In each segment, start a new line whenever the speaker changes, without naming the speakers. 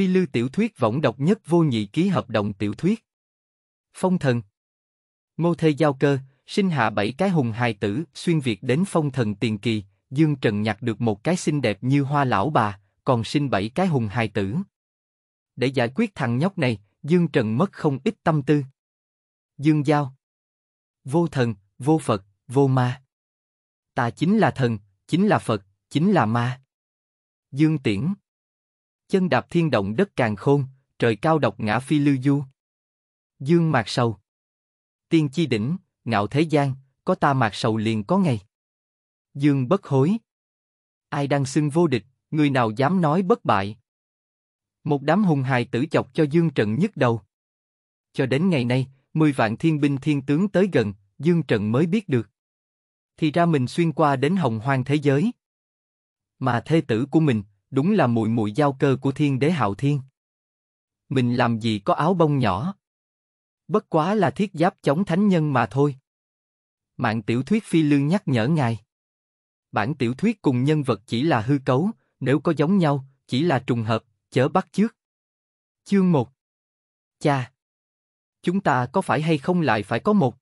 Phi Lưu tiểu thuyết võng độc nhất vô nhị ký hợp đồng tiểu thuyết. Phong thần. Ngô Thê Giao Cơ, sinh hạ bảy cái hùng hài tử, xuyên Việt đến phong thần tiền kỳ, Dương Trần nhặt được một cái xinh đẹp như hoa lão bà, còn sinh bảy cái hùng hài tử. Để giải quyết thằng nhóc này, Dương Trần mất không ít tâm tư. Dương Giao. Vô thần, vô Phật, vô ma. Ta chính là thần, chính là Phật, chính là ma. Dương Tiễn chân đạp thiên động đất càng khôn, trời cao độc ngã phi lưu du. Dương mạc sầu. Tiên chi đỉnh, ngạo thế gian, có ta mạc sầu liền có ngày. Dương bất hối. Ai đang xưng vô địch, người nào dám nói bất bại. Một đám hùng hài tử chọc cho Dương trận nhức đầu. Cho đến ngày nay, mười vạn thiên binh thiên tướng tới gần, Dương trận mới biết được. Thì ra mình xuyên qua đến hồng hoang thế giới. Mà thê tử của mình, đúng là mùi mùi giao cơ của thiên đế hạo thiên. Mình làm gì có áo bông nhỏ? Bất quá là thiết giáp chống thánh nhân mà thôi. Mạng tiểu thuyết phi lương nhắc nhở ngài. Bản tiểu thuyết cùng nhân vật chỉ là hư cấu, nếu có giống nhau, chỉ là trùng hợp, chớ bắt trước Chương một Cha Chúng ta có phải hay không lại phải có một?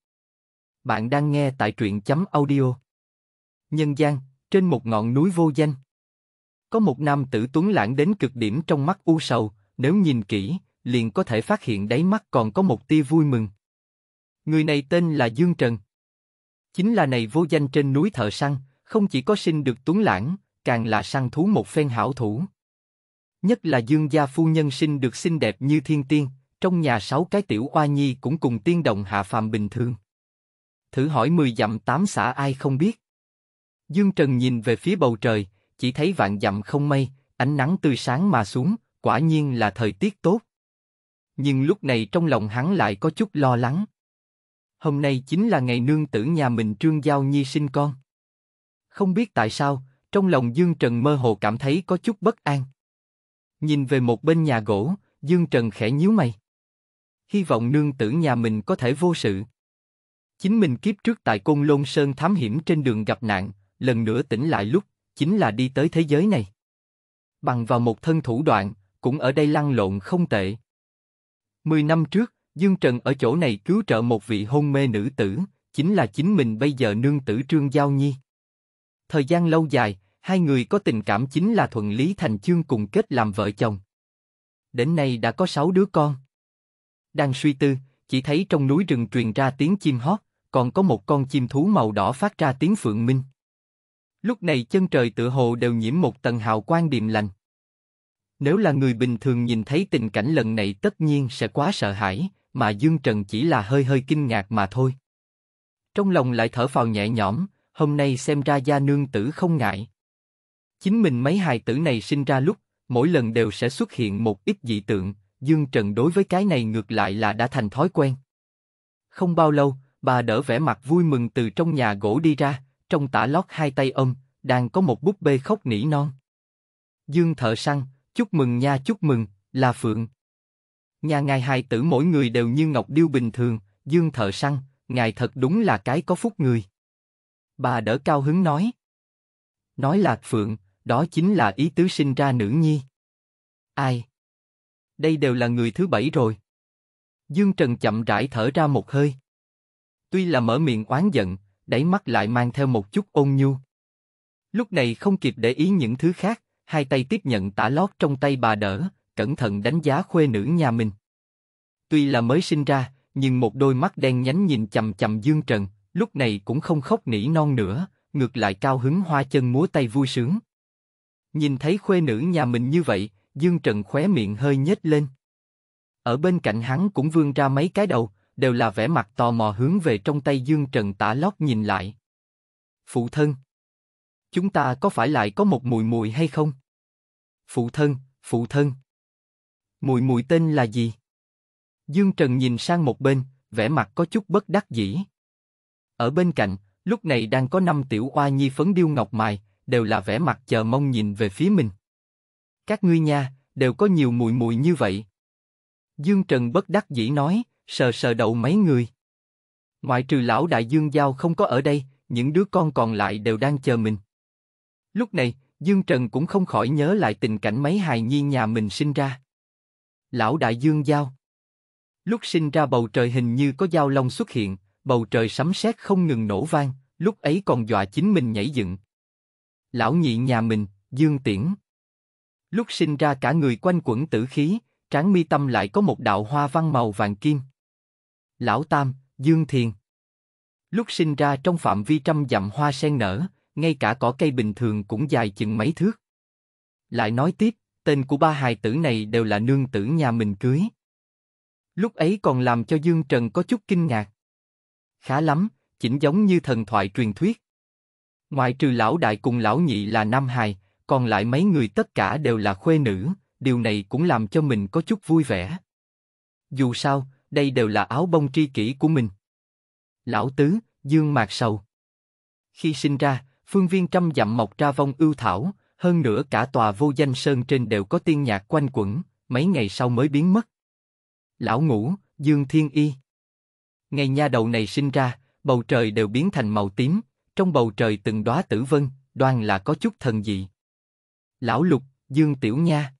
Bạn đang nghe tại truyện chấm audio. Nhân gian, trên một ngọn núi vô danh. Có một nam tử tuấn lãng đến cực điểm trong mắt u sầu, nếu nhìn kỹ, liền có thể phát hiện đáy mắt còn có một tia vui mừng. Người này tên là Dương Trần. Chính là này vô danh trên núi thợ săn, không chỉ có sinh được tuấn lãng, càng là săn thú một phen hảo thủ. Nhất là Dương gia phu nhân sinh được xinh đẹp như thiên tiên, trong nhà sáu cái tiểu oa nhi cũng cùng tiên đồng hạ phàm bình thường. Thử hỏi mười dặm tám xã ai không biết. Dương Trần nhìn về phía bầu trời, chỉ thấy vạn dặm không mây, ánh nắng tươi sáng mà xuống, quả nhiên là thời tiết tốt. Nhưng lúc này trong lòng hắn lại có chút lo lắng. Hôm nay chính là ngày nương tử nhà mình Trương Giao Nhi sinh con. Không biết tại sao, trong lòng Dương Trần mơ hồ cảm thấy có chút bất an. Nhìn về một bên nhà gỗ, Dương Trần khẽ nhíu mày. Hy vọng nương tử nhà mình có thể vô sự. Chính mình kiếp trước tại Côn Lôn Sơn thám hiểm trên đường gặp nạn, lần nữa tỉnh lại lúc chính là đi tới thế giới này. Bằng vào một thân thủ đoạn, cũng ở đây lăn lộn không tệ. Mười năm trước, Dương Trần ở chỗ này cứu trợ một vị hôn mê nữ tử, chính là chính mình bây giờ nương tử Trương Giao Nhi. Thời gian lâu dài, hai người có tình cảm chính là thuận lý thành chương cùng kết làm vợ chồng. Đến nay đã có sáu đứa con. Đang suy tư, chỉ thấy trong núi rừng truyền ra tiếng chim hót, còn có một con chim thú màu đỏ phát ra tiếng phượng minh. Lúc này chân trời tựa hồ đều nhiễm một tầng hào quang điềm lành. Nếu là người bình thường nhìn thấy tình cảnh lần này tất nhiên sẽ quá sợ hãi, mà Dương Trần chỉ là hơi hơi kinh ngạc mà thôi. Trong lòng lại thở phào nhẹ nhõm, hôm nay xem ra gia nương tử không ngại. Chính mình mấy hài tử này sinh ra lúc, mỗi lần đều sẽ xuất hiện một ít dị tượng, Dương Trần đối với cái này ngược lại là đã thành thói quen. Không bao lâu, bà đỡ vẻ mặt vui mừng từ trong nhà gỗ đi ra, trong tả lót hai tay ôm, đang có một búp bê khóc nỉ non. Dương thợ săn, chúc mừng nha chúc mừng, là Phượng. Nhà ngài hài tử mỗi người đều như ngọc điêu bình thường, Dương thợ săn, ngài thật đúng là cái có phúc người. Bà đỡ cao hứng nói. Nói là Phượng, đó chính là ý tứ sinh ra nữ nhi. Ai? Đây đều là người thứ bảy rồi. Dương Trần chậm rãi thở ra một hơi. Tuy là mở miệng oán giận, đáy mắt lại mang theo một chút ôn nhu. Lúc này không kịp để ý những thứ khác, hai tay tiếp nhận tả lót trong tay bà đỡ, cẩn thận đánh giá khuê nữ nhà mình. Tuy là mới sinh ra, nhưng một đôi mắt đen nhánh nhìn chầm chầm Dương Trần, lúc này cũng không khóc nỉ non nữa, ngược lại cao hứng hoa chân múa tay vui sướng. Nhìn thấy khuê nữ nhà mình như vậy, Dương Trần khóe miệng hơi nhếch lên. Ở bên cạnh hắn cũng vươn ra mấy cái đầu, đều là vẻ mặt tò mò hướng về trong tay Dương Trần tả lót nhìn lại. Phụ thân, chúng ta có phải lại có một mùi mùi hay không? Phụ thân, phụ thân. Mùi mùi tên là gì? Dương Trần nhìn sang một bên, vẻ mặt có chút bất đắc dĩ. Ở bên cạnh, lúc này đang có năm tiểu oa nhi phấn điêu ngọc mài, đều là vẻ mặt chờ mong nhìn về phía mình. Các ngươi nha, đều có nhiều mùi mùi như vậy. Dương Trần bất đắc dĩ nói, sờ sờ đầu mấy người. Ngoại trừ lão đại Dương Giao không có ở đây, những đứa con còn lại đều đang chờ mình. Lúc này, Dương Trần cũng không khỏi nhớ lại tình cảnh mấy hài nhi nhà mình sinh ra. Lão đại Dương Giao Lúc sinh ra bầu trời hình như có dao long xuất hiện, bầu trời sấm sét không ngừng nổ vang, lúc ấy còn dọa chính mình nhảy dựng. Lão nhị nhà mình, Dương Tiễn Lúc sinh ra cả người quanh quẩn tử khí, trán mi tâm lại có một đạo hoa văn màu vàng kim. Lão Tam, Dương Thiền. Lúc sinh ra trong phạm vi trăm dặm hoa sen nở, ngay cả cỏ cây bình thường cũng dài chừng mấy thước. Lại nói tiếp, tên của ba hài tử này đều là nương tử nhà mình cưới. Lúc ấy còn làm cho Dương Trần có chút kinh ngạc. Khá lắm, chỉnh giống như thần thoại truyền thuyết. Ngoại trừ lão đại cùng lão nhị là nam hài, còn lại mấy người tất cả đều là khuê nữ, điều này cũng làm cho mình có chút vui vẻ. Dù sao, đây đều là áo bông tri kỷ của mình. Lão Tứ, Dương Mạc Sầu Khi sinh ra, phương viên trăm dặm mọc ra vong ưu thảo, hơn nữa cả tòa vô danh sơn trên đều có tiên nhạc quanh quẩn, mấy ngày sau mới biến mất. Lão Ngũ, Dương Thiên Y Ngày nha đầu này sinh ra, bầu trời đều biến thành màu tím, trong bầu trời từng đóa tử vân, đoan là có chút thần dị. Lão Lục, Dương Tiểu Nha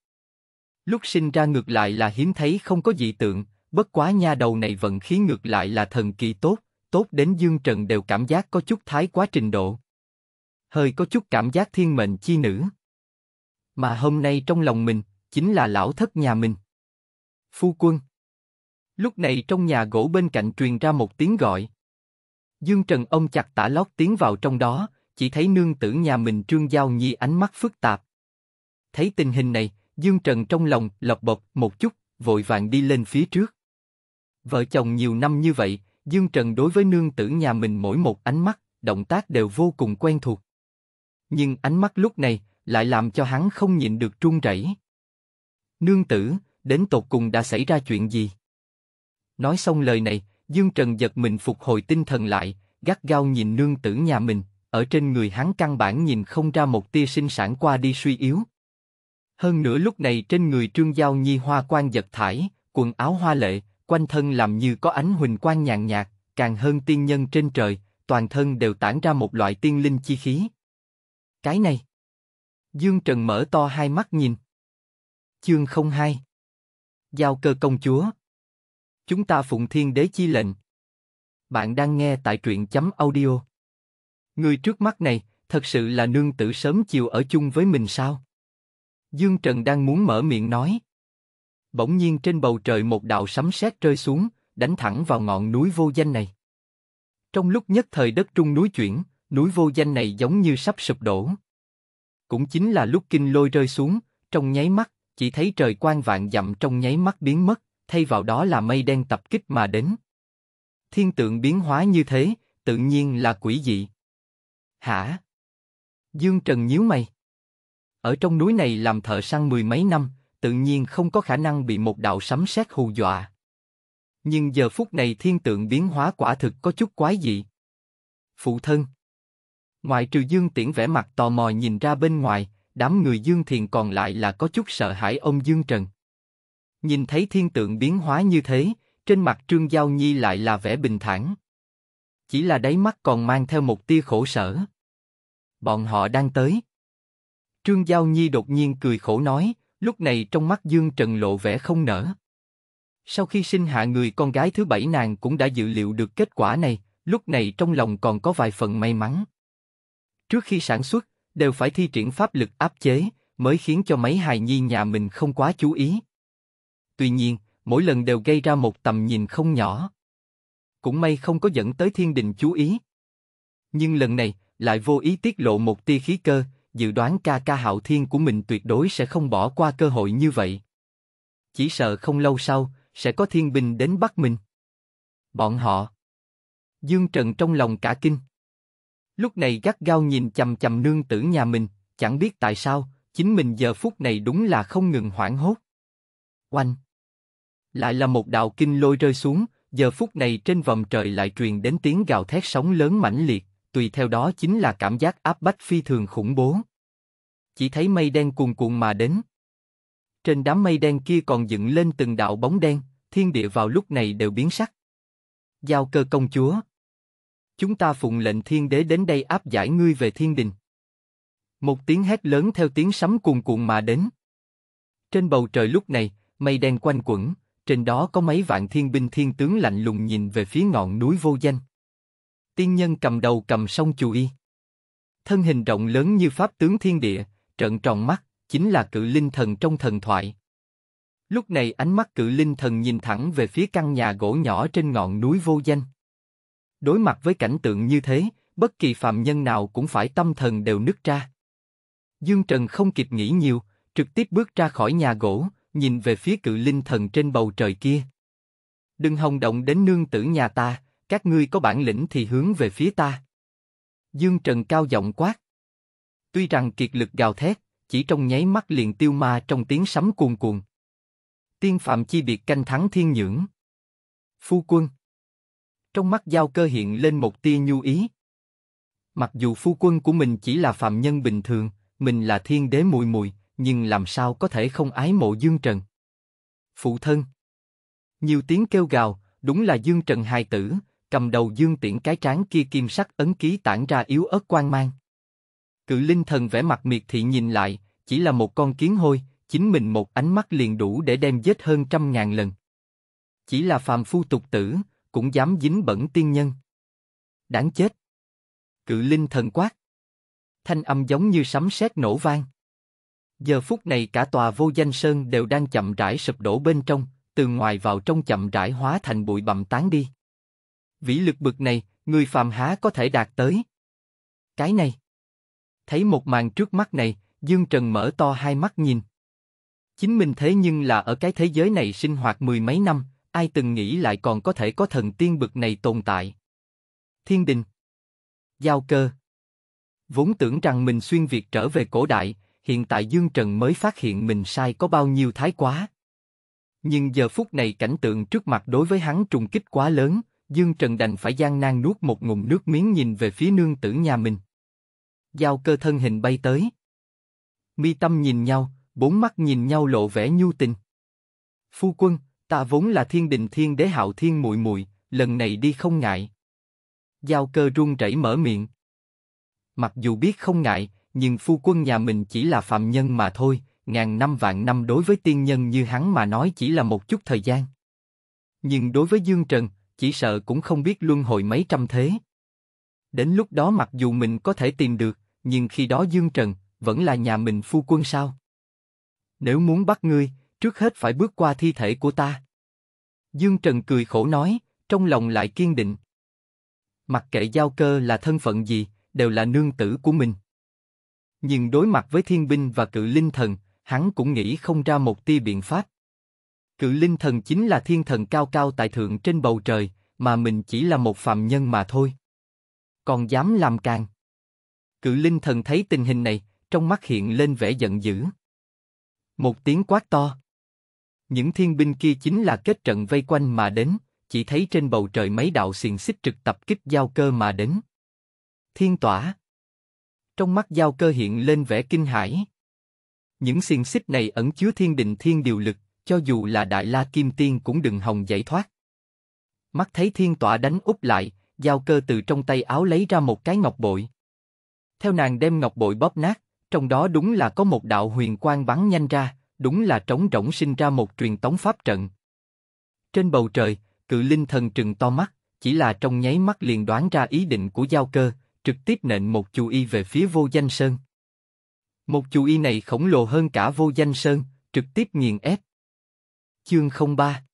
Lúc sinh ra ngược lại là hiếm thấy không có dị tượng, bất quá nha đầu này vận khí ngược lại là thần kỳ tốt, tốt đến Dương Trần đều cảm giác có chút thái quá trình độ. Hơi có chút cảm giác thiên mệnh chi nữ. Mà hôm nay trong lòng mình, chính là lão thất nhà mình. Phu quân. Lúc này trong nhà gỗ bên cạnh truyền ra một tiếng gọi. Dương Trần ông chặt tả lót tiến vào trong đó, chỉ thấy nương tử nhà mình trương giao nhi ánh mắt phức tạp. Thấy tình hình này, Dương Trần trong lòng lọc bọc một chút, vội vàng đi lên phía trước. Vợ chồng nhiều năm như vậy, Dương Trần đối với nương tử nhà mình mỗi một ánh mắt, động tác đều vô cùng quen thuộc. Nhưng ánh mắt lúc này lại làm cho hắn không nhịn được trung rẩy. Nương tử, đến tột cùng đã xảy ra chuyện gì? Nói xong lời này, Dương Trần giật mình phục hồi tinh thần lại, gắt gao nhìn nương tử nhà mình, ở trên người hắn căn bản nhìn không ra một tia sinh sản qua đi suy yếu. Hơn nữa lúc này trên người Trương Giao Nhi hoa quan giật thải, quần áo hoa lệ, quanh thân làm như có ánh huỳnh quang nhàn nhạt, càng hơn tiên nhân trên trời, toàn thân đều tản ra một loại tiên linh chi khí. Cái này. Dương Trần mở to hai mắt nhìn. Chương 02 Giao cơ công chúa Chúng ta phụng thiên đế chi lệnh. Bạn đang nghe tại truyện chấm audio. Người trước mắt này, thật sự là nương tử sớm chiều ở chung với mình sao? Dương Trần đang muốn mở miệng nói bỗng nhiên trên bầu trời một đạo sấm sét rơi xuống, đánh thẳng vào ngọn núi vô danh này. Trong lúc nhất thời đất trung núi chuyển, núi vô danh này giống như sắp sụp đổ. Cũng chính là lúc kinh lôi rơi xuống, trong nháy mắt, chỉ thấy trời quang vạn dặm trong nháy mắt biến mất, thay vào đó là mây đen tập kích mà đến. Thiên tượng biến hóa như thế, tự nhiên là quỷ dị. Hả? Dương Trần nhíu mày. Ở trong núi này làm thợ săn mười mấy năm, tự nhiên không có khả năng bị một đạo sấm sét hù dọa. Nhưng giờ phút này thiên tượng biến hóa quả thực có chút quái dị. Phụ thân Ngoại trừ Dương Tiễn vẻ mặt tò mò nhìn ra bên ngoài, đám người Dương Thiền còn lại là có chút sợ hãi ông Dương Trần. Nhìn thấy thiên tượng biến hóa như thế, trên mặt Trương Giao Nhi lại là vẻ bình thản. Chỉ là đáy mắt còn mang theo một tia khổ sở. Bọn họ đang tới. Trương Giao Nhi đột nhiên cười khổ nói, Lúc này trong mắt Dương Trần lộ vẻ không nở. Sau khi sinh hạ người con gái thứ bảy nàng cũng đã dự liệu được kết quả này, lúc này trong lòng còn có vài phần may mắn. Trước khi sản xuất, đều phải thi triển pháp lực áp chế, mới khiến cho mấy hài nhi nhà mình không quá chú ý. Tuy nhiên, mỗi lần đều gây ra một tầm nhìn không nhỏ. Cũng may không có dẫn tới thiên đình chú ý. Nhưng lần này, lại vô ý tiết lộ một tia khí cơ, dự đoán ca ca hạo thiên của mình tuyệt đối sẽ không bỏ qua cơ hội như vậy. Chỉ sợ không lâu sau, sẽ có thiên binh đến bắt mình. Bọn họ. Dương Trần trong lòng cả kinh. Lúc này gắt gao nhìn chầm chầm nương tử nhà mình, chẳng biết tại sao, chính mình giờ phút này đúng là không ngừng hoảng hốt. Oanh! Lại là một đạo kinh lôi rơi xuống, giờ phút này trên vòng trời lại truyền đến tiếng gào thét sóng lớn mãnh liệt, tùy theo đó chính là cảm giác áp bách phi thường khủng bố chỉ thấy mây đen cuồn cuộn mà đến. Trên đám mây đen kia còn dựng lên từng đạo bóng đen, thiên địa vào lúc này đều biến sắc. Giao cơ công chúa. Chúng ta phụng lệnh thiên đế đến đây áp giải ngươi về thiên đình. Một tiếng hét lớn theo tiếng sấm cuồn cuộn mà đến. Trên bầu trời lúc này, mây đen quanh quẩn, trên đó có mấy vạn thiên binh thiên tướng lạnh lùng nhìn về phía ngọn núi vô danh. Tiên nhân cầm đầu cầm song chù y. Thân hình rộng lớn như pháp tướng thiên địa, trợn tròn mắt, chính là cự linh thần trong thần thoại. Lúc này ánh mắt cự linh thần nhìn thẳng về phía căn nhà gỗ nhỏ trên ngọn núi vô danh. Đối mặt với cảnh tượng như thế, bất kỳ phạm nhân nào cũng phải tâm thần đều nứt ra. Dương Trần không kịp nghĩ nhiều, trực tiếp bước ra khỏi nhà gỗ, nhìn về phía cự linh thần trên bầu trời kia. Đừng hòng động đến nương tử nhà ta, các ngươi có bản lĩnh thì hướng về phía ta. Dương Trần cao giọng quát. Tuy rằng kiệt lực gào thét, chỉ trong nháy mắt liền tiêu ma trong tiếng sấm cuồn cuồn Tiên phạm chi biệt canh thắng thiên nhưỡng. Phu quân. Trong mắt giao cơ hiện lên một tia nhu ý. Mặc dù phu quân của mình chỉ là phạm nhân bình thường, mình là thiên đế mùi mùi, nhưng làm sao có thể không ái mộ Dương Trần? Phụ thân. Nhiều tiếng kêu gào, đúng là Dương Trần hài tử, cầm đầu Dương Tiễn cái trán kia kim sắc ấn ký tản ra yếu ớt quan mang. Cự linh thần vẻ mặt miệt thị nhìn lại, chỉ là một con kiến hôi, chính mình một ánh mắt liền đủ để đem giết hơn trăm ngàn lần. Chỉ là phàm phu tục tử, cũng dám dính bẩn tiên nhân. Đáng chết! Cự linh thần quát. Thanh âm giống như sấm sét nổ vang. Giờ phút này cả tòa vô danh sơn đều đang chậm rãi sụp đổ bên trong, từ ngoài vào trong chậm rãi hóa thành bụi bặm tán đi. Vĩ lực bực này, người phàm há có thể đạt tới. Cái này Thấy một màn trước mắt này, Dương Trần mở to hai mắt nhìn. Chính mình thế nhưng là ở cái thế giới này sinh hoạt mười mấy năm, ai từng nghĩ lại còn có thể có thần tiên bực này tồn tại. Thiên đình Giao cơ Vốn tưởng rằng mình xuyên Việt trở về cổ đại, hiện tại Dương Trần mới phát hiện mình sai có bao nhiêu thái quá. Nhưng giờ phút này cảnh tượng trước mặt đối với hắn trùng kích quá lớn, Dương Trần đành phải gian nan nuốt một ngụm nước miếng nhìn về phía nương tử nhà mình giao cơ thân hình bay tới. Mi tâm nhìn nhau, bốn mắt nhìn nhau lộ vẻ nhu tình. Phu quân, ta vốn là thiên đình thiên đế hạo thiên muội muội, lần này đi không ngại. Giao cơ run rẩy mở miệng. Mặc dù biết không ngại, nhưng phu quân nhà mình chỉ là phạm nhân mà thôi, ngàn năm vạn năm đối với tiên nhân như hắn mà nói chỉ là một chút thời gian. Nhưng đối với Dương Trần, chỉ sợ cũng không biết luân hồi mấy trăm thế. Đến lúc đó mặc dù mình có thể tìm được, nhưng khi đó Dương Trần vẫn là nhà mình phu quân sao? Nếu muốn bắt ngươi, trước hết phải bước qua thi thể của ta. Dương Trần cười khổ nói, trong lòng lại kiên định. Mặc kệ giao cơ là thân phận gì, đều là nương tử của mình. Nhưng đối mặt với thiên binh và cự linh thần, hắn cũng nghĩ không ra một tia biện pháp. Cự linh thần chính là thiên thần cao cao tại thượng trên bầu trời, mà mình chỉ là một phàm nhân mà thôi. Còn dám làm càng. Cự linh thần thấy tình hình này, trong mắt hiện lên vẻ giận dữ. Một tiếng quát to. Những thiên binh kia chính là kết trận vây quanh mà đến, chỉ thấy trên bầu trời mấy đạo xiềng xích trực tập kích giao cơ mà đến. Thiên tỏa. Trong mắt giao cơ hiện lên vẻ kinh hãi. Những xiềng xích này ẩn chứa thiên định thiên điều lực, cho dù là đại la kim tiên cũng đừng hòng giải thoát. Mắt thấy thiên tỏa đánh úp lại, giao cơ từ trong tay áo lấy ra một cái ngọc bội theo nàng đem ngọc bội bóp nát, trong đó đúng là có một đạo huyền quang bắn nhanh ra, đúng là trống rỗng sinh ra một truyền tống pháp trận. Trên bầu trời, cự linh thần trừng to mắt, chỉ là trong nháy mắt liền đoán ra ý định của giao cơ, trực tiếp nện một chú y về phía vô danh sơn. Một chú y này khổng lồ hơn cả vô danh sơn, trực tiếp nghiền ép. Chương 03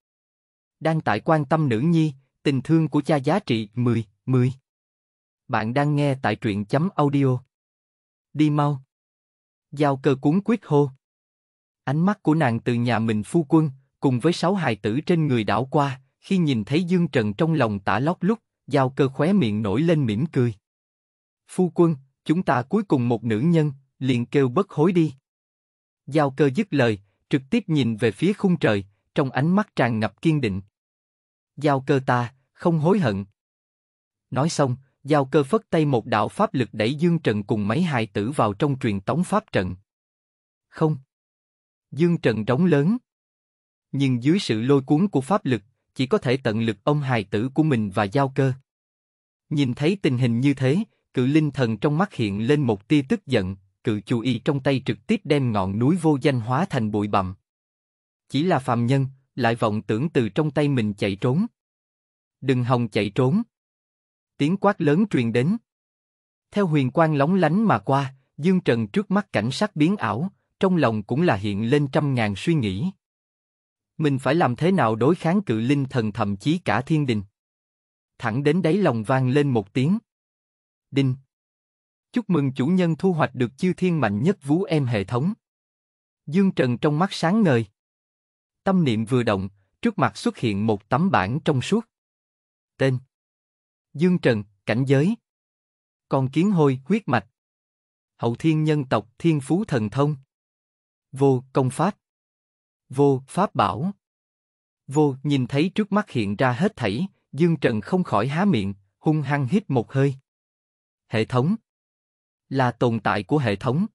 Đang tại quan tâm nữ nhi, tình thương của cha giá trị 10, 10 bạn đang nghe tại truyện chấm audio. Đi mau. Giao cơ cuốn quyết hô. Ánh mắt của nàng từ nhà mình phu quân, cùng với sáu hài tử trên người đảo qua, khi nhìn thấy Dương Trần trong lòng tả lót lúc, giao cơ khóe miệng nổi lên mỉm cười. Phu quân, chúng ta cuối cùng một nữ nhân, liền kêu bất hối đi. Giao cơ dứt lời, trực tiếp nhìn về phía khung trời, trong ánh mắt tràn ngập kiên định. Giao cơ ta, không hối hận. Nói xong, Giao cơ phất tay một đạo pháp lực đẩy Dương Trần cùng mấy hài tử vào trong truyền tống pháp trận. Không. Dương Trần rống lớn. Nhưng dưới sự lôi cuốn của pháp lực, chỉ có thể tận lực ông hài tử của mình và giao cơ. Nhìn thấy tình hình như thế, cự linh thần trong mắt hiện lên một tia tức giận, cự chú y trong tay trực tiếp đem ngọn núi vô danh hóa thành bụi bặm. Chỉ là phàm nhân, lại vọng tưởng từ trong tay mình chạy trốn. Đừng hòng chạy trốn tiếng quát lớn truyền đến. Theo huyền quang lóng lánh mà qua, Dương Trần trước mắt cảnh sắc biến ảo, trong lòng cũng là hiện lên trăm ngàn suy nghĩ. Mình phải làm thế nào đối kháng cự linh thần thậm chí cả thiên đình? Thẳng đến đáy lòng vang lên một tiếng. Đinh! Chúc mừng chủ nhân thu hoạch được chiêu thiên mạnh nhất vũ em hệ thống. Dương Trần trong mắt sáng ngời. Tâm niệm vừa động, trước mặt xuất hiện một tấm bảng trong suốt. Tên Dương Trần, cảnh giới. Còn kiến hôi, huyết mạch. Hậu thiên nhân tộc, thiên phú thần thông. Vô, công pháp. Vô, pháp bảo. Vô, nhìn thấy trước mắt hiện ra hết thảy, Dương Trần không khỏi há miệng, hung hăng hít một hơi. Hệ thống. Là tồn tại của hệ thống.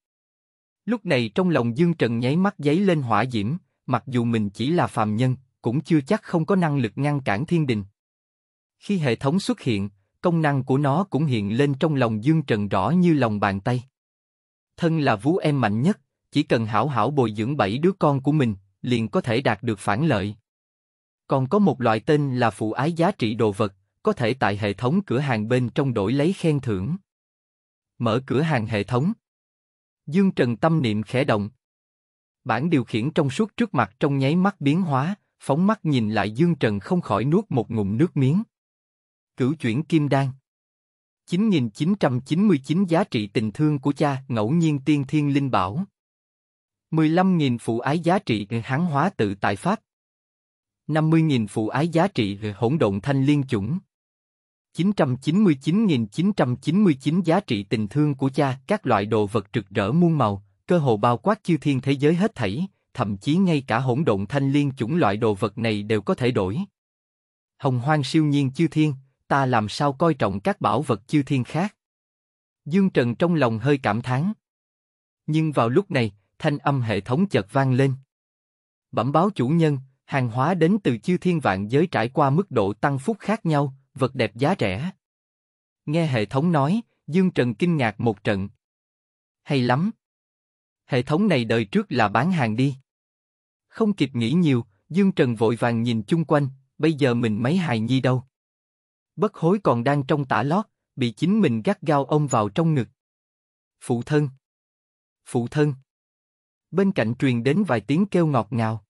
Lúc này trong lòng Dương Trần nháy mắt giấy lên hỏa diễm, mặc dù mình chỉ là phàm nhân, cũng chưa chắc không có năng lực ngăn cản thiên đình. Khi hệ thống xuất hiện, công năng của nó cũng hiện lên trong lòng Dương Trần rõ như lòng bàn tay. Thân là vũ em mạnh nhất, chỉ cần hảo hảo bồi dưỡng bảy đứa con của mình, liền có thể đạt được phản lợi. Còn có một loại tên là phụ ái giá trị đồ vật, có thể tại hệ thống cửa hàng bên trong đổi lấy khen thưởng. Mở cửa hàng hệ thống. Dương Trần tâm niệm khẽ động. Bản điều khiển trong suốt trước mặt trong nháy mắt biến hóa, phóng mắt nhìn lại Dương Trần không khỏi nuốt một ngụm nước miếng. Cửu chuyển kim đan. 9999 giá trị tình thương của cha, ngẫu nhiên tiên thiên linh bảo. 15.000 phụ ái giá trị ừ, hắn hóa tự tại pháp. 50.000 phụ ái giá trị ừ, hỗn độn thanh liên chủng. 999.999 giá trị tình thương của cha, các loại đồ vật rực rỡ muôn màu, cơ hồ bao quát chư thiên thế giới hết thảy, thậm chí ngay cả hỗn độn thanh liên chủng loại đồ vật này đều có thể đổi. Hồng hoang siêu nhiên chư thiên, ta làm sao coi trọng các bảo vật chư thiên khác. Dương Trần trong lòng hơi cảm thán. Nhưng vào lúc này, thanh âm hệ thống chợt vang lên. Bẩm báo chủ nhân, hàng hóa đến từ chư thiên vạn giới trải qua mức độ tăng phúc khác nhau, vật đẹp giá rẻ. Nghe hệ thống nói, Dương Trần kinh ngạc một trận. Hay lắm. Hệ thống này đời trước là bán hàng đi. Không kịp nghĩ nhiều, Dương Trần vội vàng nhìn chung quanh, bây giờ mình mấy hài nhi đâu. Bất hối còn đang trong tả lót, bị chính mình gắt gao ông vào trong ngực. Phụ thân! Phụ thân! Bên cạnh truyền đến vài tiếng kêu ngọt ngào.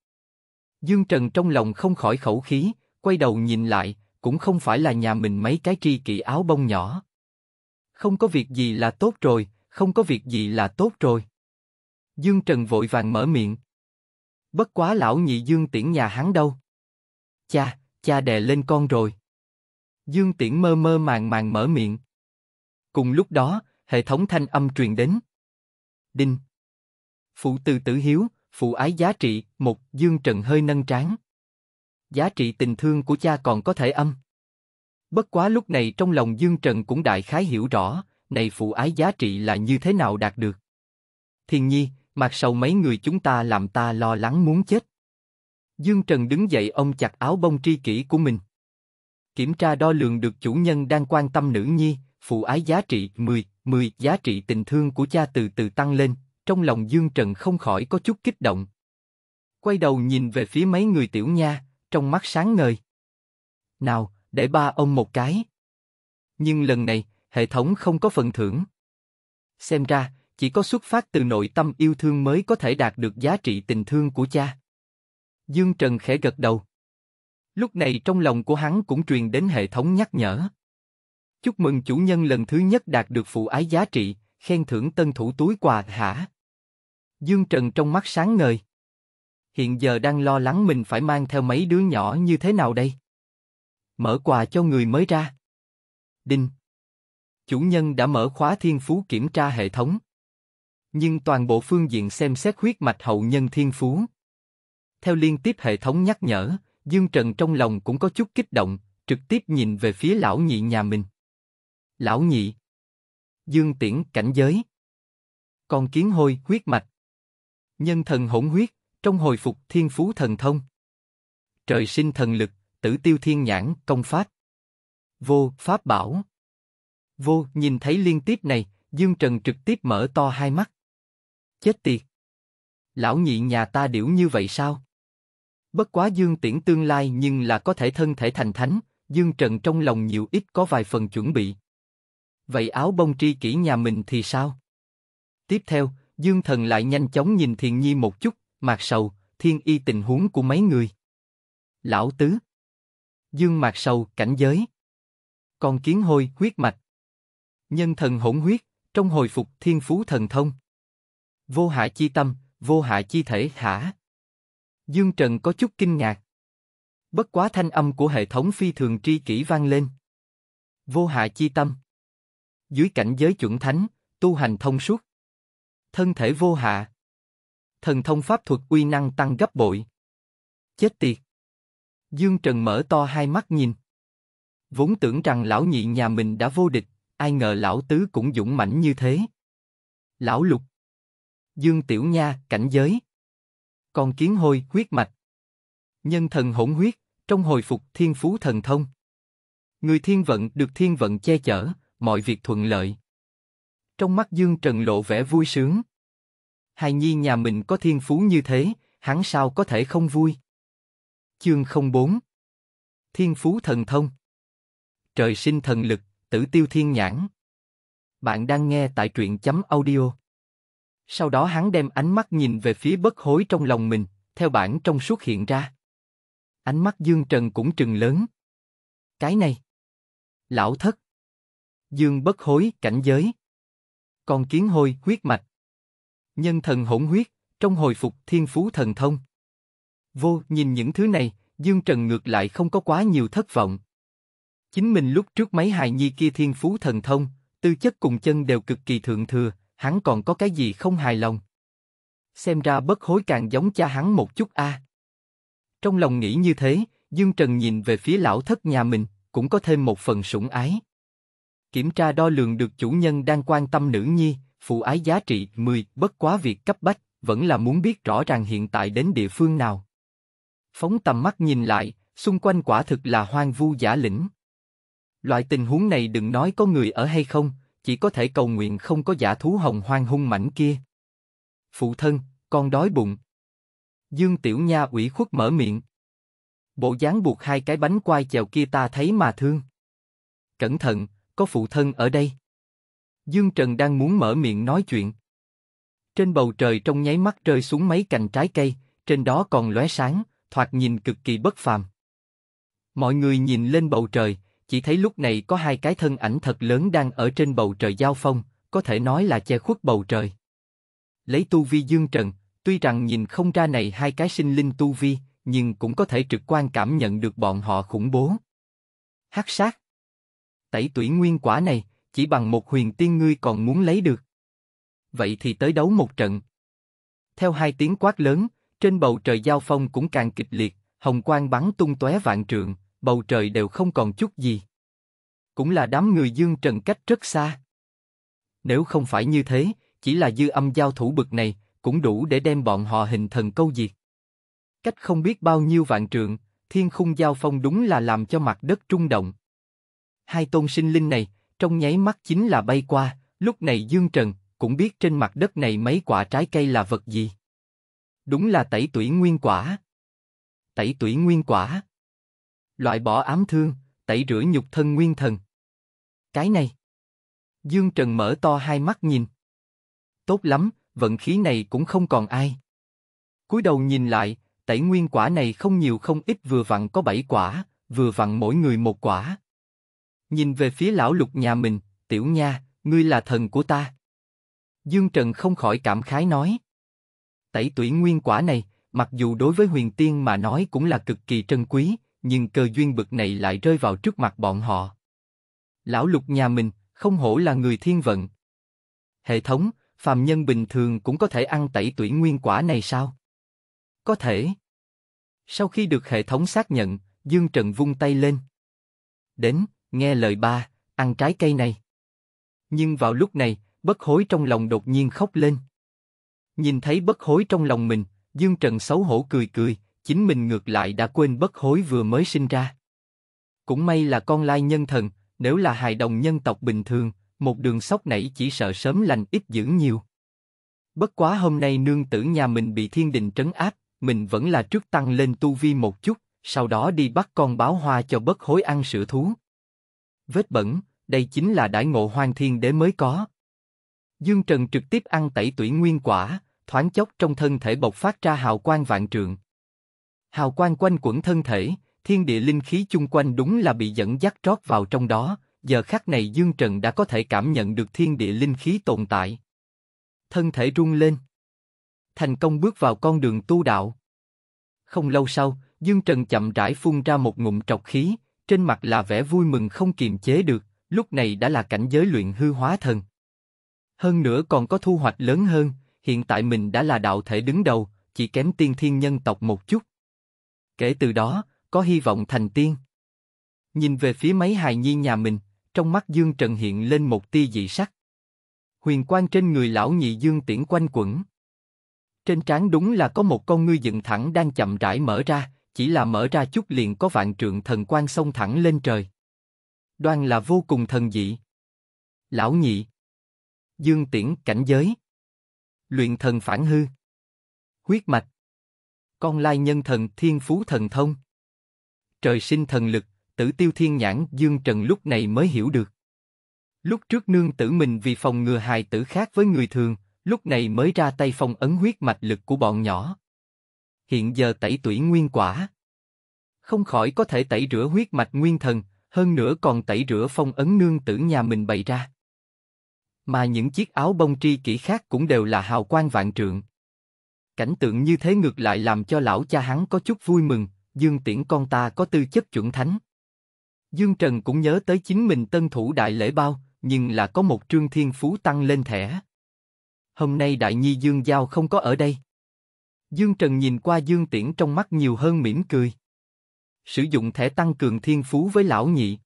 Dương Trần trong lòng không khỏi khẩu khí, quay đầu nhìn lại, cũng không phải là nhà mình mấy cái tri kỷ áo bông nhỏ. Không có việc gì là tốt rồi, không có việc gì là tốt rồi. Dương Trần vội vàng mở miệng. Bất quá lão nhị Dương tiễn nhà hắn đâu. Cha, cha đè lên con rồi. Dương Tiễn mơ mơ màng màng mở miệng. Cùng lúc đó, hệ thống thanh âm truyền đến. Đinh. Phụ từ tử hiếu, phụ ái giá trị, một, Dương Trần hơi nâng trán. Giá trị tình thương của cha còn có thể âm. Bất quá lúc này trong lòng Dương Trần cũng đại khái hiểu rõ, này phụ ái giá trị là như thế nào đạt được. Thiên nhi, mặt sau mấy người chúng ta làm ta lo lắng muốn chết. Dương Trần đứng dậy ông chặt áo bông tri kỷ của mình. Kiểm tra đo lường được chủ nhân đang quan tâm nữ nhi, phụ ái giá trị 10, 10, giá trị tình thương của cha từ từ tăng lên, trong lòng Dương Trần không khỏi có chút kích động. Quay đầu nhìn về phía mấy người tiểu nha, trong mắt sáng ngời. Nào, để ba ông một cái. Nhưng lần này, hệ thống không có phần thưởng. Xem ra, chỉ có xuất phát từ nội tâm yêu thương mới có thể đạt được giá trị tình thương của cha. Dương Trần khẽ gật đầu. Lúc này trong lòng của hắn cũng truyền đến hệ thống nhắc nhở. Chúc mừng chủ nhân lần thứ nhất đạt được phụ ái giá trị, khen thưởng tân thủ túi quà hả? Dương Trần trong mắt sáng ngời. Hiện giờ đang lo lắng mình phải mang theo mấy đứa nhỏ như thế nào đây? Mở quà cho người mới ra. Đinh. Chủ nhân đã mở khóa thiên phú kiểm tra hệ thống. Nhưng toàn bộ phương diện xem xét huyết mạch hậu nhân thiên phú. Theo liên tiếp hệ thống nhắc nhở, Dương Trần trong lòng cũng có chút kích động, trực tiếp nhìn về phía lão nhị nhà mình. Lão nhị. Dương Tiễn cảnh giới. Con kiến hôi huyết mạch. Nhân thần hỗn huyết, trong hồi phục thiên phú thần thông. Trời sinh thần lực, tử tiêu thiên nhãn, công pháp. Vô, pháp bảo. Vô, nhìn thấy liên tiếp này, Dương Trần trực tiếp mở to hai mắt. Chết tiệt. Lão nhị nhà ta điểu như vậy sao? Bất quá Dương Tiễn tương lai nhưng là có thể thân thể thành thánh, Dương Trần trong lòng nhiều ít có vài phần chuẩn bị. Vậy áo bông tri kỷ nhà mình thì sao? Tiếp theo, Dương Thần lại nhanh chóng nhìn Thiền Nhi một chút, mạc sầu, thiên y tình huống của mấy người. Lão Tứ Dương mạc sầu, cảnh giới còn kiến hôi, huyết mạch Nhân thần hỗn huyết, trong hồi phục thiên phú thần thông Vô hạ chi tâm, vô hạ chi thể hả? Dương Trần có chút kinh ngạc. Bất quá thanh âm của hệ thống phi thường tri kỷ vang lên. Vô hạ chi tâm. Dưới cảnh giới chuẩn thánh, tu hành thông suốt. Thân thể vô hạ. Thần thông pháp thuật uy năng tăng gấp bội. Chết tiệt. Dương Trần mở to hai mắt nhìn. Vốn tưởng rằng lão nhị nhà mình đã vô địch, ai ngờ lão tứ cũng dũng mãnh như thế. Lão lục. Dương Tiểu Nha, cảnh giới. Còn kiến hôi, huyết mạch. Nhân thần hỗn huyết, trong hồi phục thiên phú thần thông. Người thiên vận được thiên vận che chở, mọi việc thuận lợi. Trong mắt Dương Trần lộ vẻ vui sướng. Hài nhi nhà mình có thiên phú như thế, hắn sao có thể không vui? Chương 04 Thiên phú thần thông Trời sinh thần lực, tử tiêu thiên nhãn Bạn đang nghe tại truyện chấm audio sau đó hắn đem ánh mắt nhìn về phía bất hối trong lòng mình, theo bản trong suốt hiện ra. Ánh mắt Dương Trần cũng trừng lớn. Cái này. Lão thất. Dương bất hối, cảnh giới. con kiến hôi, huyết mạch. Nhân thần hỗn huyết, trong hồi phục thiên phú thần thông. Vô, nhìn những thứ này, Dương Trần ngược lại không có quá nhiều thất vọng. Chính mình lúc trước mấy hài nhi kia thiên phú thần thông, tư chất cùng chân đều cực kỳ thượng thừa, hắn còn có cái gì không hài lòng? Xem ra bất hối càng giống cha hắn một chút a. Trong lòng nghĩ như thế, Dương Trần nhìn về phía lão thất nhà mình, cũng có thêm một phần sủng ái. Kiểm tra đo lường được chủ nhân đang quan tâm nữ nhi, phụ ái giá trị 10, bất quá việc cấp bách, vẫn là muốn biết rõ ràng hiện tại đến địa phương nào. Phóng tầm mắt nhìn lại, xung quanh quả thực là hoang vu giả lĩnh. Loại tình huống này đừng nói có người ở hay không, chỉ có thể cầu nguyện không có giả thú hồng hoang hung mảnh kia. Phụ thân, con đói bụng. Dương Tiểu Nha ủy khuất mở miệng. Bộ dáng buộc hai cái bánh quai chèo kia ta thấy mà thương. Cẩn thận, có phụ thân ở đây. Dương Trần đang muốn mở miệng nói chuyện. Trên bầu trời trong nháy mắt rơi xuống mấy cành trái cây, trên đó còn lóe sáng, thoạt nhìn cực kỳ bất phàm. Mọi người nhìn lên bầu trời, chỉ thấy lúc này có hai cái thân ảnh thật lớn đang ở trên bầu trời giao phong, có thể nói là che khuất bầu trời. Lấy tu vi dương trần, tuy rằng nhìn không ra này hai cái sinh linh tu vi, nhưng cũng có thể trực quan cảm nhận được bọn họ khủng bố. Hắc sát. Tẩy tủy nguyên quả này, chỉ bằng một huyền tiên ngươi còn muốn lấy được. Vậy thì tới đấu một trận. Theo hai tiếng quát lớn, trên bầu trời giao phong cũng càng kịch liệt, hồng quang bắn tung tóe vạn trượng, bầu trời đều không còn chút gì. Cũng là đám người Dương Trần cách rất xa. Nếu không phải như thế, chỉ là dư âm giao thủ bực này, cũng đủ để đem bọn họ hình thần câu diệt. Cách không biết bao nhiêu vạn trượng, thiên khung giao phong đúng là làm cho mặt đất trung động. Hai tôn sinh linh này, trong nháy mắt chính là bay qua, lúc này Dương Trần cũng biết trên mặt đất này mấy quả trái cây là vật gì. Đúng là tẩy tủy nguyên quả. Tẩy tủy nguyên quả loại bỏ ám thương, tẩy rửa nhục thân nguyên thần. Cái này. Dương Trần mở to hai mắt nhìn. Tốt lắm, vận khí này cũng không còn ai. cúi đầu nhìn lại, tẩy nguyên quả này không nhiều không ít vừa vặn có bảy quả, vừa vặn mỗi người một quả. Nhìn về phía lão lục nhà mình, tiểu nha, ngươi là thần của ta. Dương Trần không khỏi cảm khái nói. Tẩy tủy nguyên quả này, mặc dù đối với huyền tiên mà nói cũng là cực kỳ trân quý, nhưng cơ duyên bực này lại rơi vào trước mặt bọn họ. Lão lục nhà mình, không hổ là người thiên vận. Hệ thống, phàm nhân bình thường cũng có thể ăn tẩy tủy nguyên quả này sao? Có thể. Sau khi được hệ thống xác nhận, Dương Trần vung tay lên. Đến, nghe lời ba, ăn trái cây này. Nhưng vào lúc này, bất hối trong lòng đột nhiên khóc lên. Nhìn thấy bất hối trong lòng mình, Dương Trần xấu hổ cười cười, chính mình ngược lại đã quên bất hối vừa mới sinh ra. Cũng may là con lai nhân thần, nếu là hài đồng nhân tộc bình thường, một đường sóc nảy chỉ sợ sớm lành ít dữ nhiều. Bất quá hôm nay nương tử nhà mình bị thiên đình trấn áp, mình vẫn là trước tăng lên tu vi một chút, sau đó đi bắt con báo hoa cho bất hối ăn sữa thú. Vết bẩn, đây chính là đại ngộ hoang thiên đế mới có. Dương Trần trực tiếp ăn tẩy tủy nguyên quả, thoáng chốc trong thân thể bộc phát ra hào quang vạn trượng. Hào quang quanh quẩn thân thể, thiên địa linh khí chung quanh đúng là bị dẫn dắt trót vào trong đó, giờ khắc này Dương Trần đã có thể cảm nhận được thiên địa linh khí tồn tại. Thân thể rung lên. Thành công bước vào con đường tu đạo. Không lâu sau, Dương Trần chậm rãi phun ra một ngụm trọc khí, trên mặt là vẻ vui mừng không kiềm chế được, lúc này đã là cảnh giới luyện hư hóa thần. Hơn nữa còn có thu hoạch lớn hơn, hiện tại mình đã là đạo thể đứng đầu, chỉ kém tiên thiên nhân tộc một chút. Kể từ đó, có hy vọng thành tiên. Nhìn về phía mấy hài nhi nhà mình, trong mắt Dương Trần hiện lên một tia dị sắc. Huyền quang trên người lão nhị Dương Tiễn quanh quẩn. Trên trán đúng là có một con ngươi dựng thẳng đang chậm rãi mở ra, chỉ là mở ra chút liền có vạn trượng thần quang xông thẳng lên trời. Đoan là vô cùng thần dị. Lão nhị. Dương Tiễn cảnh giới. Luyện thần phản hư. Huyết mạch con lai nhân thần thiên phú thần thông. Trời sinh thần lực, tử tiêu thiên nhãn Dương Trần lúc này mới hiểu được. Lúc trước nương tử mình vì phòng ngừa hài tử khác với người thường, lúc này mới ra tay phòng ấn huyết mạch lực của bọn nhỏ. Hiện giờ tẩy tủy nguyên quả. Không khỏi có thể tẩy rửa huyết mạch nguyên thần, hơn nữa còn tẩy rửa phong ấn nương tử nhà mình bày ra. Mà những chiếc áo bông tri kỷ khác cũng đều là hào quang vạn trượng. Cảnh tượng như thế ngược lại làm cho lão cha hắn có chút vui mừng, Dương Tiễn con ta có tư chất chuẩn thánh. Dương Trần cũng nhớ tới chính mình tân thủ đại lễ bao, nhưng là có một trương thiên phú tăng lên thẻ. Hôm nay Đại Nhi Dương Giao không có ở đây. Dương Trần nhìn qua Dương Tiễn trong mắt nhiều hơn mỉm cười. Sử dụng thẻ tăng cường thiên phú với lão nhị.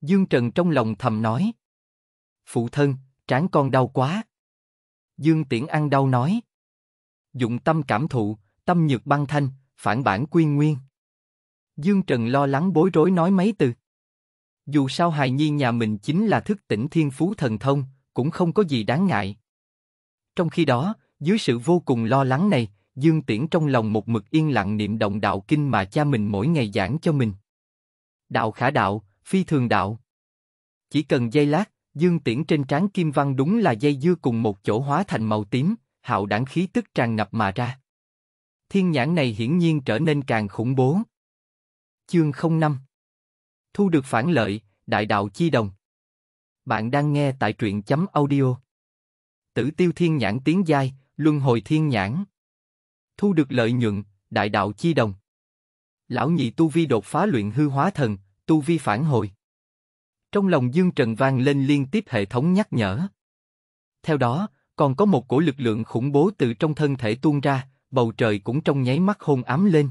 Dương Trần trong lòng thầm nói. Phụ thân, tráng con đau quá. Dương Tiễn ăn đau nói dụng tâm cảm thụ, tâm nhược băng thanh, phản bản quy nguyên. Dương Trần lo lắng bối rối nói mấy từ. Dù sao hài nhi nhà mình chính là thức tỉnh thiên phú thần thông, cũng không có gì đáng ngại. Trong khi đó, dưới sự vô cùng lo lắng này, Dương Tiễn trong lòng một mực yên lặng niệm động đạo kinh mà cha mình mỗi ngày giảng cho mình. Đạo khả đạo, phi thường đạo. Chỉ cần giây lát, Dương Tiễn trên trán kim văn đúng là dây dưa cùng một chỗ hóa thành màu tím, hạo đảng khí tức tràn ngập mà ra. Thiên nhãn này hiển nhiên trở nên càng khủng bố. Chương 05 Thu được phản lợi, đại đạo chi đồng. Bạn đang nghe tại truyện chấm audio. Tử tiêu thiên nhãn tiếng giai, luân hồi thiên nhãn. Thu được lợi nhuận, đại đạo chi đồng. Lão nhị tu vi đột phá luyện hư hóa thần, tu vi phản hồi. Trong lòng Dương Trần vang lên liên tiếp hệ thống nhắc nhở. Theo đó, còn có một cổ lực lượng khủng bố từ trong thân thể tuôn ra, bầu trời cũng trong nháy mắt hôn ám lên.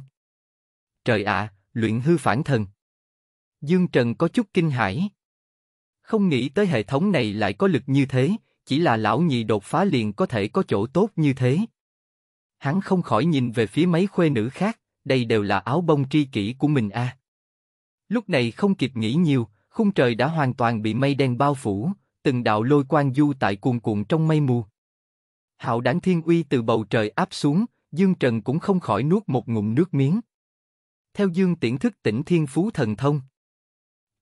Trời ạ, luyện hư phản thần. Dương Trần có chút kinh hãi. Không nghĩ tới hệ thống này lại có lực như thế, chỉ là lão nhị đột phá liền có thể có chỗ tốt như thế. Hắn không khỏi nhìn về phía mấy khuê nữ khác, đây đều là áo bông tri kỷ của mình a. À. Lúc này không kịp nghĩ nhiều, khung trời đã hoàn toàn bị mây đen bao phủ, từng đạo lôi quang du tại cuồn cuộn trong mây mù. Hạo đáng thiên uy từ bầu trời áp xuống, Dương Trần cũng không khỏi nuốt một ngụm nước miếng. Theo Dương Tiễn thức tỉnh thiên phú thần thông.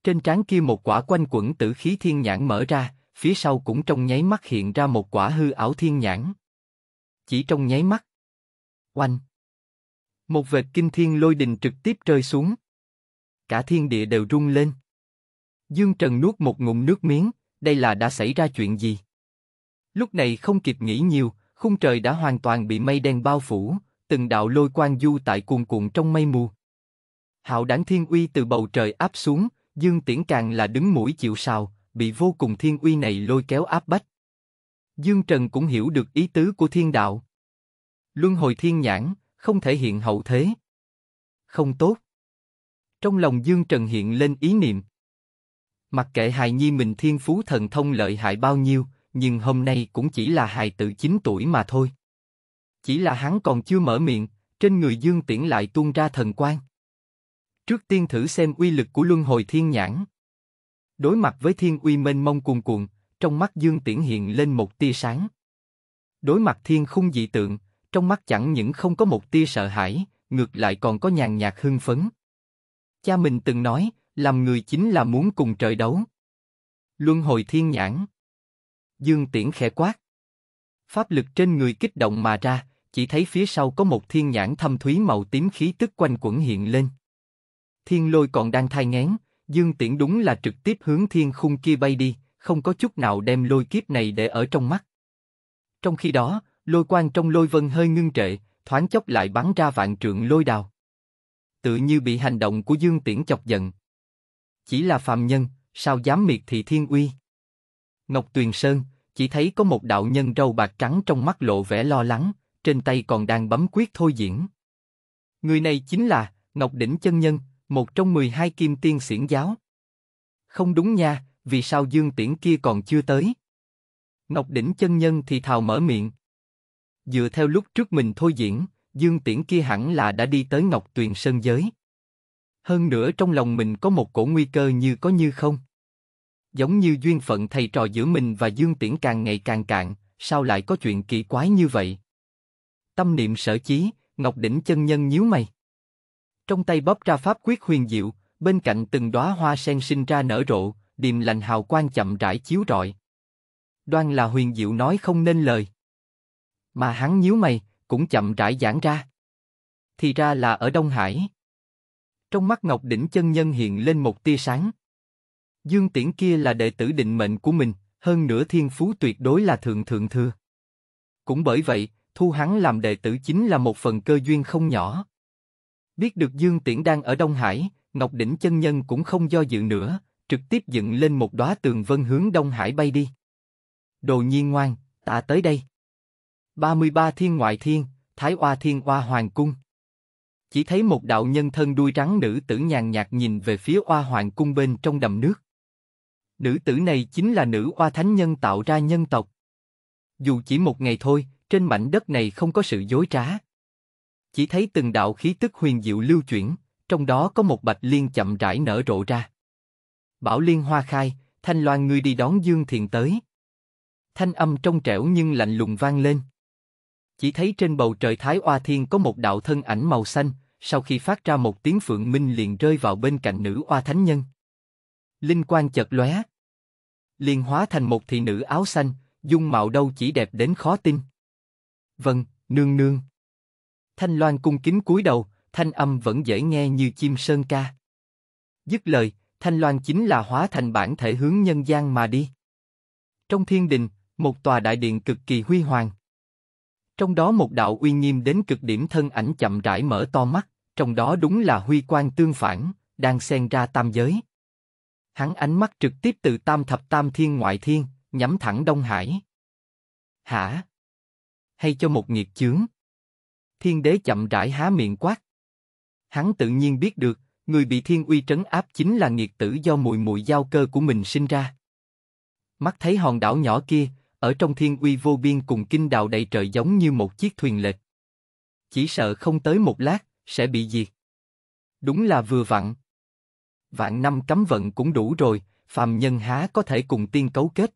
Trên trán kia một quả quanh quẩn tử khí thiên nhãn mở ra, phía sau cũng trong nháy mắt hiện ra một quả hư ảo thiên nhãn. Chỉ trong nháy mắt. Oanh! Một vệt kinh thiên lôi đình trực tiếp rơi xuống. Cả thiên địa đều rung lên. Dương Trần nuốt một ngụm nước miếng, đây là đã xảy ra chuyện gì? Lúc này không kịp nghĩ nhiều, khung trời đã hoàn toàn bị mây đen bao phủ, từng đạo lôi quang du tại cuồn cuộn trong mây mù. Hạo đáng thiên uy từ bầu trời áp xuống, Dương Tiễn càng là đứng mũi chịu sào, bị vô cùng thiên uy này lôi kéo áp bách. Dương Trần cũng hiểu được ý tứ của thiên đạo. Luân hồi thiên nhãn, không thể hiện hậu thế. Không tốt. Trong lòng Dương Trần hiện lên ý niệm. Mặc kệ hài nhi mình thiên phú thần thông lợi hại bao nhiêu, nhưng hôm nay cũng chỉ là hài tử 9 tuổi mà thôi. Chỉ là hắn còn chưa mở miệng, trên người Dương Tiễn lại tuôn ra thần quang. Trước tiên thử xem uy lực của luân hồi thiên nhãn. Đối mặt với thiên uy mênh mông cuồn cuộn, trong mắt Dương Tiễn hiện lên một tia sáng. Đối mặt thiên khung dị tượng, trong mắt chẳng những không có một tia sợ hãi, ngược lại còn có nhàn nhạt hưng phấn. Cha mình từng nói, làm người chính là muốn cùng trời đấu. Luân hồi thiên nhãn Dương Tiễn khẽ quát. Pháp lực trên người kích động mà ra, chỉ thấy phía sau có một thiên nhãn thâm thúy màu tím khí tức quanh quẩn hiện lên. Thiên lôi còn đang thai ngén, Dương Tiễn đúng là trực tiếp hướng thiên khung kia bay đi, không có chút nào đem lôi kiếp này để ở trong mắt. Trong khi đó, lôi quang trong lôi vân hơi ngưng trệ, thoáng chốc lại bắn ra vạn trượng lôi đào. Tự như bị hành động của Dương Tiễn chọc giận. Chỉ là phàm nhân, sao dám miệt thị thiên uy? Ngọc Tuyền Sơn, chỉ thấy có một đạo nhân râu bạc trắng trong mắt lộ vẻ lo lắng, trên tay còn đang bấm quyết thôi diễn. Người này chính là Ngọc Đỉnh Chân Nhân, một trong 12 kim tiên xiển giáo. Không đúng nha, vì sao Dương Tiễn kia còn chưa tới? Ngọc Đỉnh Chân Nhân thì thào mở miệng. Dựa theo lúc trước mình thôi diễn, Dương Tiễn kia hẳn là đã đi tới Ngọc Tuyền Sơn Giới. Hơn nữa trong lòng mình có một cổ nguy cơ như có như không. Giống như duyên phận thầy trò giữa mình và Dương Tiễn càng ngày càng cạn, sao lại có chuyện kỳ quái như vậy? Tâm niệm sở chí, Ngọc Đỉnh chân nhân nhíu mày. Trong tay bóp ra pháp quyết huyền diệu, bên cạnh từng đóa hoa sen sinh ra nở rộ, điềm lành hào quang chậm rãi chiếu rọi. Đoan là huyền diệu nói không nên lời. Mà hắn nhíu mày, cũng chậm rãi giảng ra. Thì ra là ở Đông Hải. Trong mắt Ngọc Đỉnh chân nhân hiện lên một tia sáng. Dương Tiễn kia là đệ tử định mệnh của mình, hơn nữa thiên phú tuyệt đối là thượng thượng thừa. Cũng bởi vậy, thu hắn làm đệ tử chính là một phần cơ duyên không nhỏ. Biết được Dương Tiễn đang ở Đông Hải, Ngọc Đỉnh chân nhân cũng không do dự nữa, trực tiếp dựng lên một đóa tường vân hướng Đông Hải bay đi. Đồ nhiên ngoan, ta tới đây. 33 thiên ngoại thiên, Thái Oa Thiên Oa Hoàng Cung. Chỉ thấy một đạo nhân thân đuôi trắng nữ tử nhàn nhạt nhìn về phía Oa Hoàng Cung bên trong đầm nước. Nữ tử này chính là nữ oa thánh nhân tạo ra nhân tộc. Dù chỉ một ngày thôi, trên mảnh đất này không có sự dối trá. Chỉ thấy từng đạo khí tức huyền diệu lưu chuyển, trong đó có một bạch liên chậm rãi nở rộ ra. Bảo liên hoa khai, thanh loan ngươi đi đón Dương thiền tới. Thanh âm trong trẻo nhưng lạnh lùng vang lên. Chỉ thấy trên bầu trời Thái Oa Thiên có một đạo thân ảnh màu xanh, sau khi phát ra một tiếng phượng minh liền rơi vào bên cạnh nữ oa thánh nhân linh quan chợt lóe, liền hóa thành một thị nữ áo xanh, dung mạo đâu chỉ đẹp đến khó tin. Vâng, nương nương. Thanh Loan cung kính cúi đầu, thanh âm vẫn dễ nghe như chim sơn ca. Dứt lời, Thanh Loan chính là hóa thành bản thể hướng nhân gian mà đi. Trong thiên đình, một tòa đại điện cực kỳ huy hoàng. Trong đó một đạo uy nghiêm đến cực điểm thân ảnh chậm rãi mở to mắt, trong đó đúng là huy quang tương phản, đang xen ra tam giới hắn ánh mắt trực tiếp từ tam thập tam thiên ngoại thiên, nhắm thẳng Đông Hải. Hả? Hay cho một nghiệt chướng? Thiên đế chậm rãi há miệng quát. Hắn tự nhiên biết được, người bị thiên uy trấn áp chính là nghiệt tử do mùi mùi giao cơ của mình sinh ra. Mắt thấy hòn đảo nhỏ kia, ở trong thiên uy vô biên cùng kinh đào đầy trời giống như một chiếc thuyền lệch. Chỉ sợ không tới một lát, sẽ bị diệt. Đúng là vừa vặn vạn năm cấm vận cũng đủ rồi, phàm nhân há có thể cùng tiên cấu kết.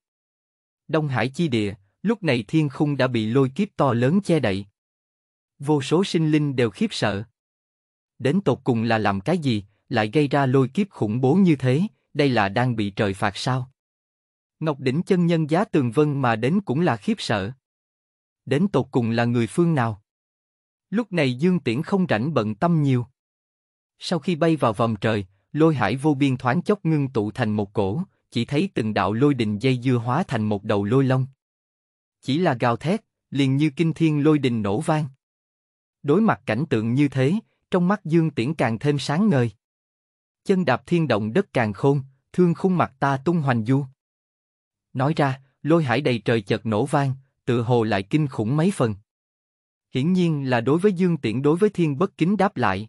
Đông Hải chi địa, lúc này thiên khung đã bị lôi kiếp to lớn che đậy. Vô số sinh linh đều khiếp sợ. Đến tột cùng là làm cái gì, lại gây ra lôi kiếp khủng bố như thế, đây là đang bị trời phạt sao? Ngọc Đỉnh chân nhân giá tường vân mà đến cũng là khiếp sợ. Đến tột cùng là người phương nào? Lúc này Dương Tiễn không rảnh bận tâm nhiều. Sau khi bay vào vòng trời, lôi hải vô biên thoáng chốc ngưng tụ thành một cổ, chỉ thấy từng đạo lôi đình dây dưa hóa thành một đầu lôi long. Chỉ là gào thét, liền như kinh thiên lôi đình nổ vang. Đối mặt cảnh tượng như thế, trong mắt Dương Tiễn càng thêm sáng ngời. Chân đạp thiên động đất càng khôn, thương khung mặt ta tung hoành du. Nói ra, lôi hải đầy trời chợt nổ vang, tự hồ lại kinh khủng mấy phần. Hiển nhiên là đối với Dương Tiễn đối với thiên bất kính đáp lại.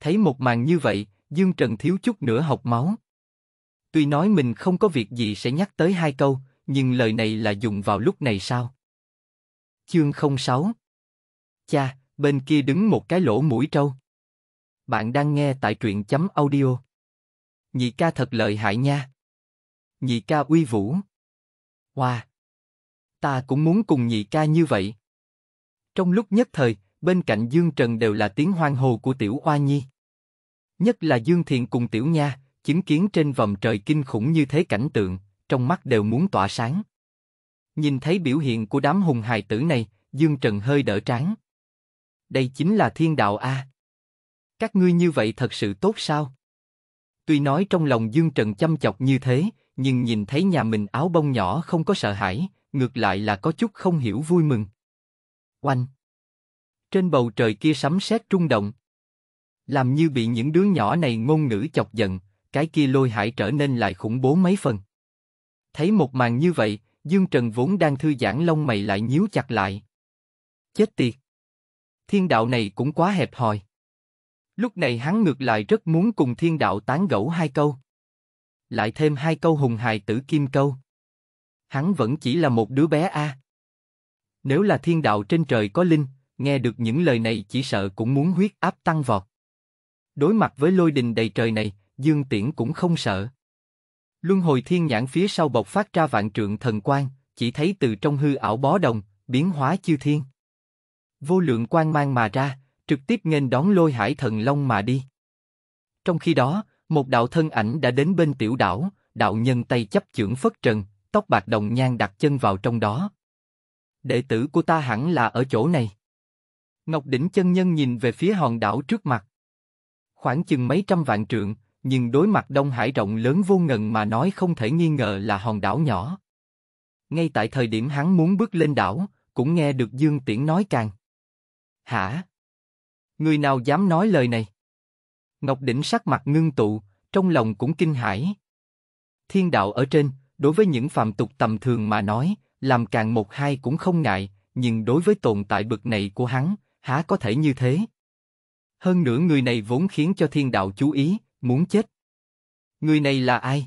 Thấy một màn như vậy, Dương Trần thiếu chút nữa học máu. Tuy nói mình không có việc gì sẽ nhắc tới hai câu, nhưng lời này là dùng vào lúc này sao? Chương 06 Cha, bên kia đứng một cái lỗ mũi trâu. Bạn đang nghe tại truyện chấm audio. Nhị ca thật lợi hại nha. Nhị ca uy vũ. Hoa. Wow. Ta cũng muốn cùng nhị ca như vậy. Trong lúc nhất thời, bên cạnh Dương Trần đều là tiếng hoang hồ của tiểu Hoa nhi. Nhất là Dương Thiện cùng Tiểu Nha, chứng kiến trên vòng trời kinh khủng như thế cảnh tượng, trong mắt đều muốn tỏa sáng. Nhìn thấy biểu hiện của đám hùng hài tử này, Dương Trần hơi đỡ tráng. Đây chính là thiên đạo A. Các ngươi như vậy thật sự tốt sao? Tuy nói trong lòng Dương Trần chăm chọc như thế, nhưng nhìn thấy nhà mình áo bông nhỏ không có sợ hãi, ngược lại là có chút không hiểu vui mừng. Oanh! Trên bầu trời kia sấm sét trung động làm như bị những đứa nhỏ này ngôn ngữ chọc giận, cái kia lôi hải trở nên lại khủng bố mấy phần. Thấy một màn như vậy, Dương Trần vốn đang thư giãn lông mày lại nhíu chặt lại. Chết tiệt! Thiên đạo này cũng quá hẹp hòi. Lúc này hắn ngược lại rất muốn cùng thiên đạo tán gẫu hai câu. Lại thêm hai câu hùng hài tử kim câu. Hắn vẫn chỉ là một đứa bé a. Nếu là thiên đạo trên trời có linh, nghe được những lời này chỉ sợ cũng muốn huyết áp tăng vọt. Đối mặt với lôi đình đầy trời này, Dương Tiễn cũng không sợ. Luân hồi thiên nhãn phía sau bộc phát ra vạn trượng thần quang, chỉ thấy từ trong hư ảo bó đồng, biến hóa chư thiên. Vô lượng quang mang mà ra, trực tiếp nghênh đón lôi hải thần long mà đi. Trong khi đó, một đạo thân ảnh đã đến bên tiểu đảo, đạo nhân tay chấp trưởng phất trần, tóc bạc đồng nhan đặt chân vào trong đó. Đệ tử của ta hẳn là ở chỗ này. Ngọc Đỉnh chân nhân nhìn về phía hòn đảo trước mặt khoảng chừng mấy trăm vạn trượng, nhưng đối mặt Đông Hải rộng lớn vô ngần mà nói không thể nghi ngờ là hòn đảo nhỏ. Ngay tại thời điểm hắn muốn bước lên đảo, cũng nghe được Dương Tiễn nói càng. Hả? Người nào dám nói lời này? Ngọc Đỉnh sắc mặt ngưng tụ, trong lòng cũng kinh hãi. Thiên đạo ở trên, đối với những phàm tục tầm thường mà nói, làm càng một hai cũng không ngại, nhưng đối với tồn tại bực này của hắn, há có thể như thế? Hơn nữa người này vốn khiến cho thiên đạo chú ý, muốn chết. Người này là ai?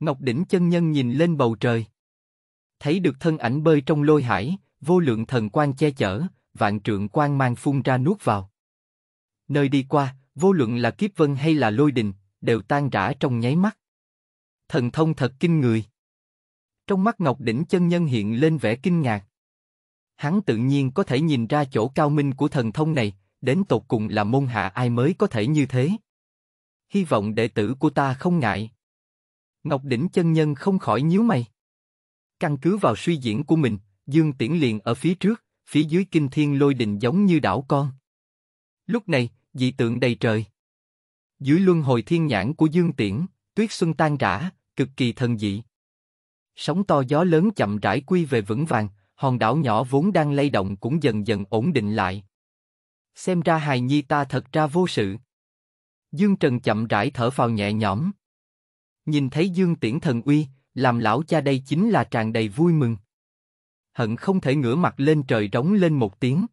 Ngọc Đỉnh chân nhân nhìn lên bầu trời. Thấy được thân ảnh bơi trong lôi hải, vô lượng thần quan che chở, vạn trượng quan mang phun ra nuốt vào. Nơi đi qua, vô lượng là kiếp vân hay là lôi đình, đều tan rã trong nháy mắt. Thần thông thật kinh người. Trong mắt Ngọc Đỉnh chân nhân hiện lên vẻ kinh ngạc. Hắn tự nhiên có thể nhìn ra chỗ cao minh của thần thông này, đến tột cùng là môn hạ ai mới có thể như thế? Hy vọng đệ tử của ta không ngại. Ngọc đỉnh chân nhân không khỏi nhíu mày. Căn cứ vào suy diễn của mình, Dương Tiễn liền ở phía trước, phía dưới kinh thiên lôi đình giống như đảo con. Lúc này, dị tượng đầy trời. Dưới luân hồi thiên nhãn của Dương Tiễn, tuyết xuân tan rã, cực kỳ thần dị. Sóng to gió lớn chậm rãi quy về vững vàng, hòn đảo nhỏ vốn đang lay động cũng dần dần ổn định lại xem ra hài nhi ta thật ra vô sự. Dương Trần chậm rãi thở phào nhẹ nhõm. Nhìn thấy Dương Tiễn thần uy, làm lão cha đây chính là tràn đầy vui mừng. Hận không thể ngửa mặt lên trời rống lên một tiếng.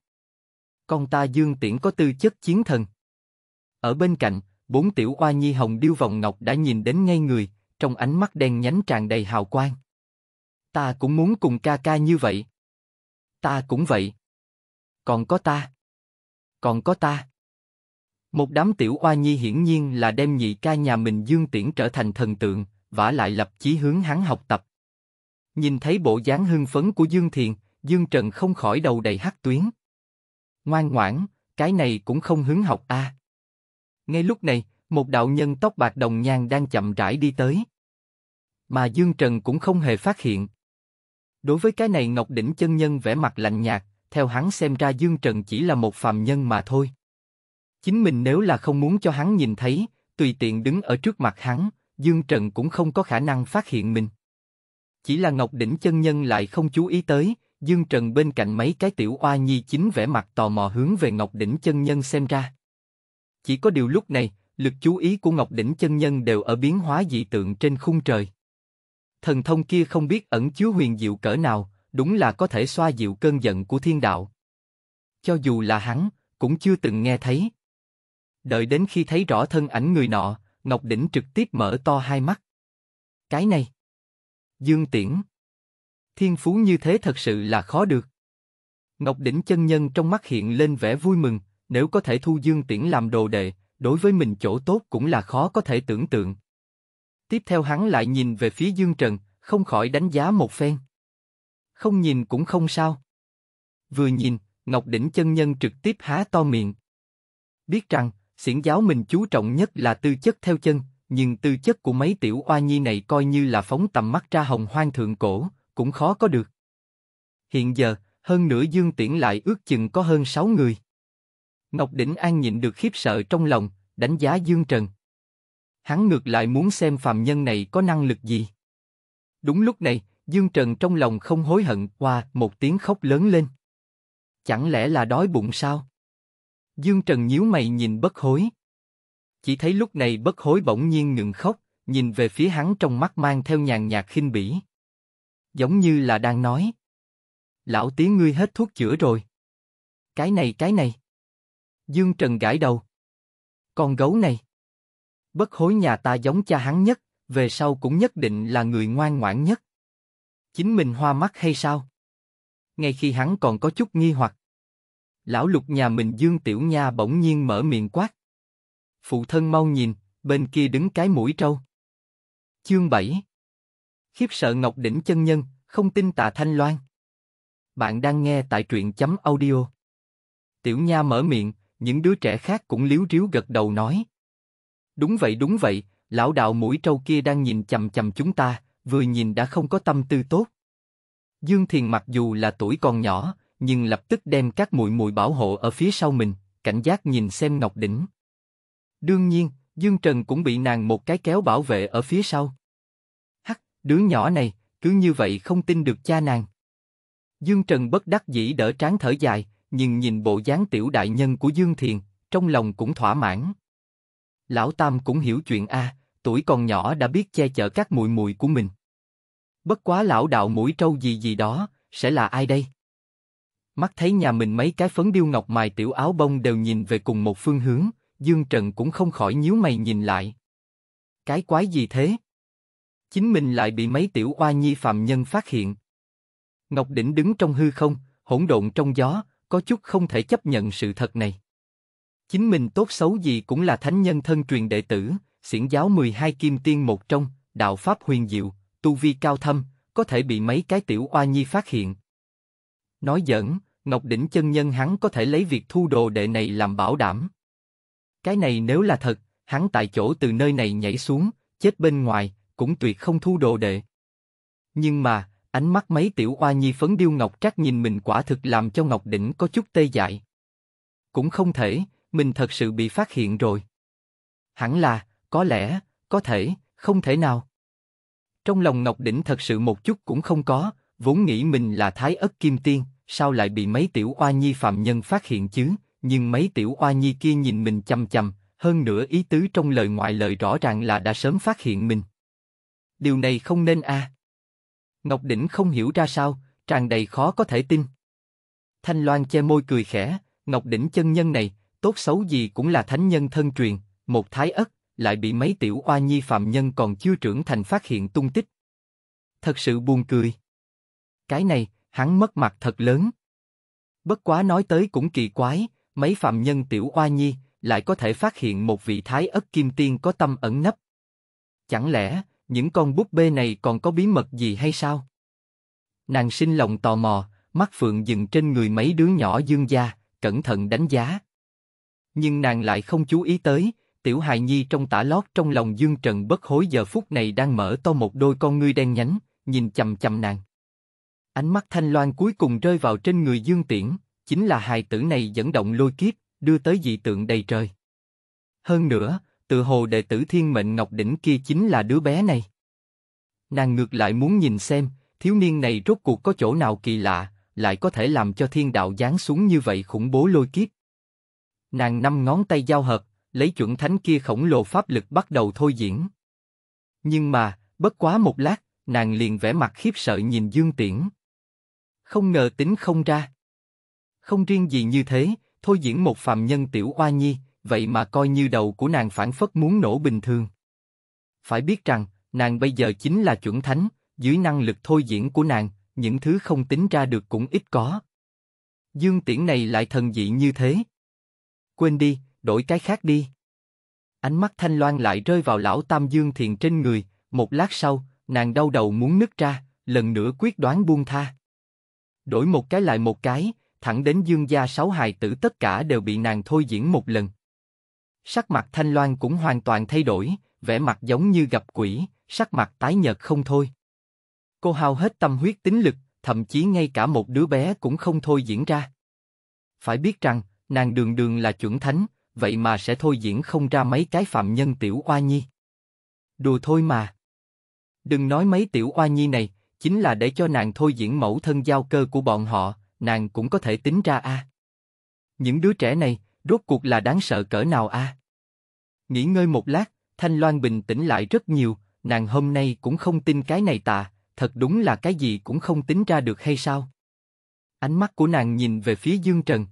Con ta Dương Tiễn có tư chất chiến thần. Ở bên cạnh, bốn tiểu oa nhi hồng điêu vòng ngọc đã nhìn đến ngay người, trong ánh mắt đen nhánh tràn đầy hào quang. Ta cũng muốn cùng ca ca như vậy. Ta cũng vậy. Còn có ta còn có ta. Một đám tiểu oa nhi hiển nhiên là đem nhị ca nhà mình dương tiễn trở thành thần tượng, vả lại lập chí hướng hắn học tập. Nhìn thấy bộ dáng hưng phấn của Dương Thiền, Dương Trần không khỏi đầu đầy hắc tuyến. Ngoan ngoãn, cái này cũng không hướng học a. À. Ngay lúc này, một đạo nhân tóc bạc đồng nhang đang chậm rãi đi tới. Mà Dương Trần cũng không hề phát hiện. Đối với cái này Ngọc Đỉnh chân nhân vẻ mặt lạnh nhạt, theo hắn xem ra Dương Trần chỉ là một phàm nhân mà thôi. Chính mình nếu là không muốn cho hắn nhìn thấy, tùy tiện đứng ở trước mặt hắn, Dương Trần cũng không có khả năng phát hiện mình. Chỉ là Ngọc Đỉnh chân nhân lại không chú ý tới, Dương Trần bên cạnh mấy cái tiểu oa nhi chính vẻ mặt tò mò hướng về Ngọc Đỉnh chân nhân xem ra. Chỉ có điều lúc này, lực chú ý của Ngọc Đỉnh chân nhân đều ở biến hóa dị tượng trên khung trời. Thần thông kia không biết ẩn chứa huyền diệu cỡ nào, đúng là có thể xoa dịu cơn giận của thiên đạo. Cho dù là hắn, cũng chưa từng nghe thấy. Đợi đến khi thấy rõ thân ảnh người nọ, Ngọc Đỉnh trực tiếp mở to hai mắt. Cái này. Dương Tiễn. Thiên phú như thế thật sự là khó được. Ngọc Đỉnh chân nhân trong mắt hiện lên vẻ vui mừng, nếu có thể thu Dương Tiễn làm đồ đệ, đối với mình chỗ tốt cũng là khó có thể tưởng tượng. Tiếp theo hắn lại nhìn về phía Dương Trần, không khỏi đánh giá một phen không nhìn cũng không sao. Vừa nhìn, Ngọc Đỉnh chân nhân trực tiếp há to miệng. Biết rằng, xiển giáo mình chú trọng nhất là tư chất theo chân, nhưng tư chất của mấy tiểu oa nhi này coi như là phóng tầm mắt ra hồng hoang thượng cổ, cũng khó có được. Hiện giờ, hơn nửa dương tiễn lại ước chừng có hơn sáu người. Ngọc Đỉnh An nhịn được khiếp sợ trong lòng, đánh giá Dương Trần. Hắn ngược lại muốn xem phàm nhân này có năng lực gì. Đúng lúc này, Dương Trần trong lòng không hối hận, qua một tiếng khóc lớn lên. Chẳng lẽ là đói bụng sao? Dương Trần nhíu mày nhìn bất hối. Chỉ thấy lúc này bất hối bỗng nhiên ngừng khóc, nhìn về phía hắn trong mắt mang theo nhàn nhạt khinh bỉ. Giống như là đang nói. Lão tiếng ngươi hết thuốc chữa rồi. Cái này cái này. Dương Trần gãi đầu. Con gấu này. Bất hối nhà ta giống cha hắn nhất, về sau cũng nhất định là người ngoan ngoãn nhất chính mình hoa mắt hay sao? Ngay khi hắn còn có chút nghi hoặc, lão lục nhà mình Dương Tiểu Nha bỗng nhiên mở miệng quát. Phụ thân mau nhìn, bên kia đứng cái mũi trâu. Chương 7 Khiếp sợ Ngọc Đỉnh chân nhân, không tin tà Thanh Loan. Bạn đang nghe tại truyện chấm audio. Tiểu Nha mở miệng, những đứa trẻ khác cũng liếu riếu gật đầu nói. Đúng vậy đúng vậy, lão đạo mũi trâu kia đang nhìn chầm chầm chúng ta, vừa nhìn đã không có tâm tư tốt. Dương Thiền mặc dù là tuổi còn nhỏ, nhưng lập tức đem các muội muội bảo hộ ở phía sau mình, cảnh giác nhìn xem Ngọc Đỉnh. Đương nhiên, Dương Trần cũng bị nàng một cái kéo bảo vệ ở phía sau. Hắc, đứa nhỏ này, cứ như vậy không tin được cha nàng. Dương Trần bất đắc dĩ đỡ trán thở dài, nhưng nhìn bộ dáng tiểu đại nhân của Dương Thiền, trong lòng cũng thỏa mãn. Lão Tam cũng hiểu chuyện a, à, tuổi còn nhỏ đã biết che chở các mùi mùi của mình. Bất quá lão đạo mũi trâu gì gì đó, sẽ là ai đây? Mắt thấy nhà mình mấy cái phấn điêu ngọc mài tiểu áo bông đều nhìn về cùng một phương hướng, Dương Trần cũng không khỏi nhíu mày nhìn lại. Cái quái gì thế? Chính mình lại bị mấy tiểu oa nhi phạm nhân phát hiện. Ngọc Đỉnh đứng trong hư không, hỗn độn trong gió, có chút không thể chấp nhận sự thật này. Chính mình tốt xấu gì cũng là thánh nhân thân truyền đệ tử, xiển giáo 12 kim tiên một trong, đạo pháp huyền diệu, tu vi cao thâm, có thể bị mấy cái tiểu oa nhi phát hiện. Nói giỡn, Ngọc Đỉnh chân nhân hắn có thể lấy việc thu đồ đệ này làm bảo đảm. Cái này nếu là thật, hắn tại chỗ từ nơi này nhảy xuống, chết bên ngoài, cũng tuyệt không thu đồ đệ. Nhưng mà, ánh mắt mấy tiểu oa nhi phấn điêu Ngọc Trác nhìn mình quả thực làm cho Ngọc Đỉnh có chút tê dại. Cũng không thể, mình thật sự bị phát hiện rồi. Hẳn là, có lẽ, có thể, không thể nào. Trong lòng Ngọc Đỉnh thật sự một chút cũng không có, vốn nghĩ mình là thái ất kim tiên, sao lại bị mấy tiểu oa nhi phạm nhân phát hiện chứ, nhưng mấy tiểu oa nhi kia nhìn mình chăm chăm, hơn nữa ý tứ trong lời ngoại lời rõ ràng là đã sớm phát hiện mình. Điều này không nên a. Ngọc Đỉnh không hiểu ra sao, tràn đầy khó có thể tin. Thanh Loan che môi cười khẽ, Ngọc Đỉnh chân nhân này, tốt xấu gì cũng là thánh nhân thân truyền, một thái ất, lại bị mấy tiểu oa nhi phạm nhân còn chưa trưởng thành phát hiện tung tích. Thật sự buồn cười. Cái này, hắn mất mặt thật lớn. Bất quá nói tới cũng kỳ quái, mấy phạm nhân tiểu oa nhi lại có thể phát hiện một vị thái ất kim tiên có tâm ẩn nấp. Chẳng lẽ, những con búp bê này còn có bí mật gì hay sao? Nàng sinh lòng tò mò, mắt phượng dừng trên người mấy đứa nhỏ dương gia, cẩn thận đánh giá. Nhưng nàng lại không chú ý tới, tiểu hài nhi trong tả lót trong lòng Dương Trần bất hối giờ phút này đang mở to một đôi con ngươi đen nhánh, nhìn chầm chầm nàng. Ánh mắt thanh loan cuối cùng rơi vào trên người Dương Tiễn, chính là hài tử này dẫn động lôi kiếp, đưa tới dị tượng đầy trời. Hơn nữa, tự hồ đệ tử thiên mệnh Ngọc Đỉnh kia chính là đứa bé này. Nàng ngược lại muốn nhìn xem, thiếu niên này rốt cuộc có chỗ nào kỳ lạ, lại có thể làm cho thiên đạo giáng xuống như vậy khủng bố lôi kiếp. Nàng năm ngón tay giao hợp, lấy chuẩn thánh kia khổng lồ pháp lực bắt đầu thôi diễn. Nhưng mà, bất quá một lát, nàng liền vẻ mặt khiếp sợ nhìn Dương Tiễn. Không ngờ tính không ra. Không riêng gì như thế, thôi diễn một phàm nhân tiểu oa nhi, vậy mà coi như đầu của nàng phản phất muốn nổ bình thường. Phải biết rằng, nàng bây giờ chính là chuẩn thánh, dưới năng lực thôi diễn của nàng, những thứ không tính ra được cũng ít có. Dương Tiễn này lại thần dị như thế. Quên đi, đổi cái khác đi. Ánh mắt Thanh Loan lại rơi vào lão Tam Dương Thiền trên người, một lát sau, nàng đau đầu muốn nứt ra, lần nữa quyết đoán buông tha. Đổi một cái lại một cái, thẳng đến dương gia sáu hài tử tất cả đều bị nàng thôi diễn một lần. Sắc mặt Thanh Loan cũng hoàn toàn thay đổi, vẻ mặt giống như gặp quỷ, sắc mặt tái nhợt không thôi. Cô hao hết tâm huyết tính lực, thậm chí ngay cả một đứa bé cũng không thôi diễn ra. Phải biết rằng, nàng đường đường là chuẩn thánh, vậy mà sẽ thôi diễn không ra mấy cái phạm nhân tiểu oa nhi. Đùa thôi mà. Đừng nói mấy tiểu oa nhi này, chính là để cho nàng thôi diễn mẫu thân giao cơ của bọn họ, nàng cũng có thể tính ra a. Những đứa trẻ này, rốt cuộc là đáng sợ cỡ nào a? Nghỉ ngơi một lát, Thanh Loan bình tĩnh lại rất nhiều, nàng hôm nay cũng không tin cái này tà, thật đúng là cái gì cũng không tính ra được hay sao? Ánh mắt của nàng nhìn về phía Dương Trần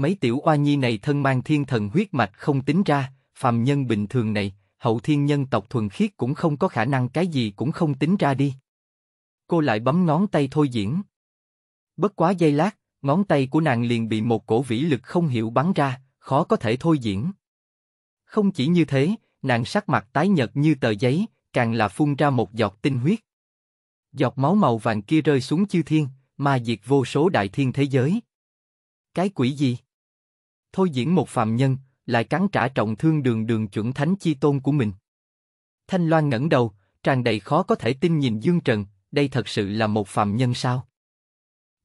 mấy tiểu oa nhi này thân mang thiên thần huyết mạch không tính ra, phàm nhân bình thường này, hậu thiên nhân tộc thuần khiết cũng không có khả năng cái gì cũng không tính ra đi. Cô lại bấm ngón tay thôi diễn. Bất quá giây lát, ngón tay của nàng liền bị một cổ vĩ lực không hiểu bắn ra, khó có thể thôi diễn. Không chỉ như thế, nàng sắc mặt tái nhợt như tờ giấy, càng là phun ra một giọt tinh huyết. Giọt máu màu vàng kia rơi xuống chư thiên, mà diệt vô số đại thiên thế giới. Cái quỷ gì? thôi diễn một phàm nhân, lại cắn trả trọng thương đường đường chuẩn thánh chi tôn của mình. Thanh Loan ngẩng đầu, tràn đầy khó có thể tin nhìn Dương Trần, đây thật sự là một phàm nhân sao?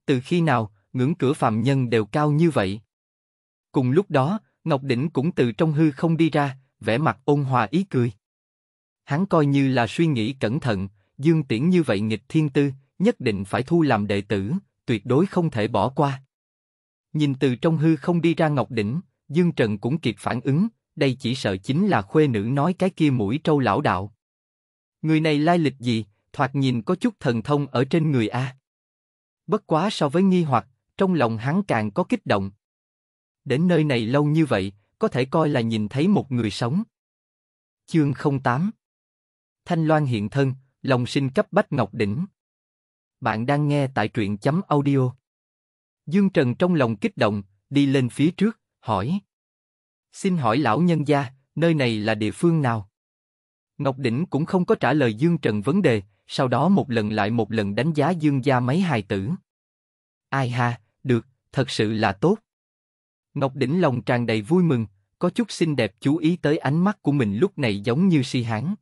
Từ khi nào, ngưỡng cửa phàm nhân đều cao như vậy? Cùng lúc đó, Ngọc Đỉnh cũng từ trong hư không đi ra, vẻ mặt ôn hòa ý cười. Hắn coi như là suy nghĩ cẩn thận, Dương Tiễn như vậy nghịch thiên tư, nhất định phải thu làm đệ tử, tuyệt đối không thể bỏ qua. Nhìn từ trong hư không đi ra Ngọc Đỉnh, Dương Trần cũng kịp phản ứng, đây chỉ sợ chính là khuê nữ nói cái kia mũi trâu lão đạo. Người này lai lịch gì, thoạt nhìn có chút thần thông ở trên người A. Bất quá so với nghi hoặc, trong lòng hắn càng có kích động. Đến nơi này lâu như vậy, có thể coi là nhìn thấy một người sống. Chương 08 Thanh Loan hiện thân, lòng sinh cấp bách Ngọc Đỉnh. Bạn đang nghe tại truyện chấm audio Dương Trần trong lòng kích động, đi lên phía trước, hỏi. Xin hỏi lão nhân gia, nơi này là địa phương nào? Ngọc Đỉnh cũng không có trả lời Dương Trần vấn đề, sau đó một lần lại một lần đánh giá Dương gia mấy hài tử. Ai ha, được, thật sự là tốt. Ngọc Đỉnh lòng tràn đầy vui mừng, có chút xinh đẹp chú ý tới ánh mắt của mình lúc này giống như si hán.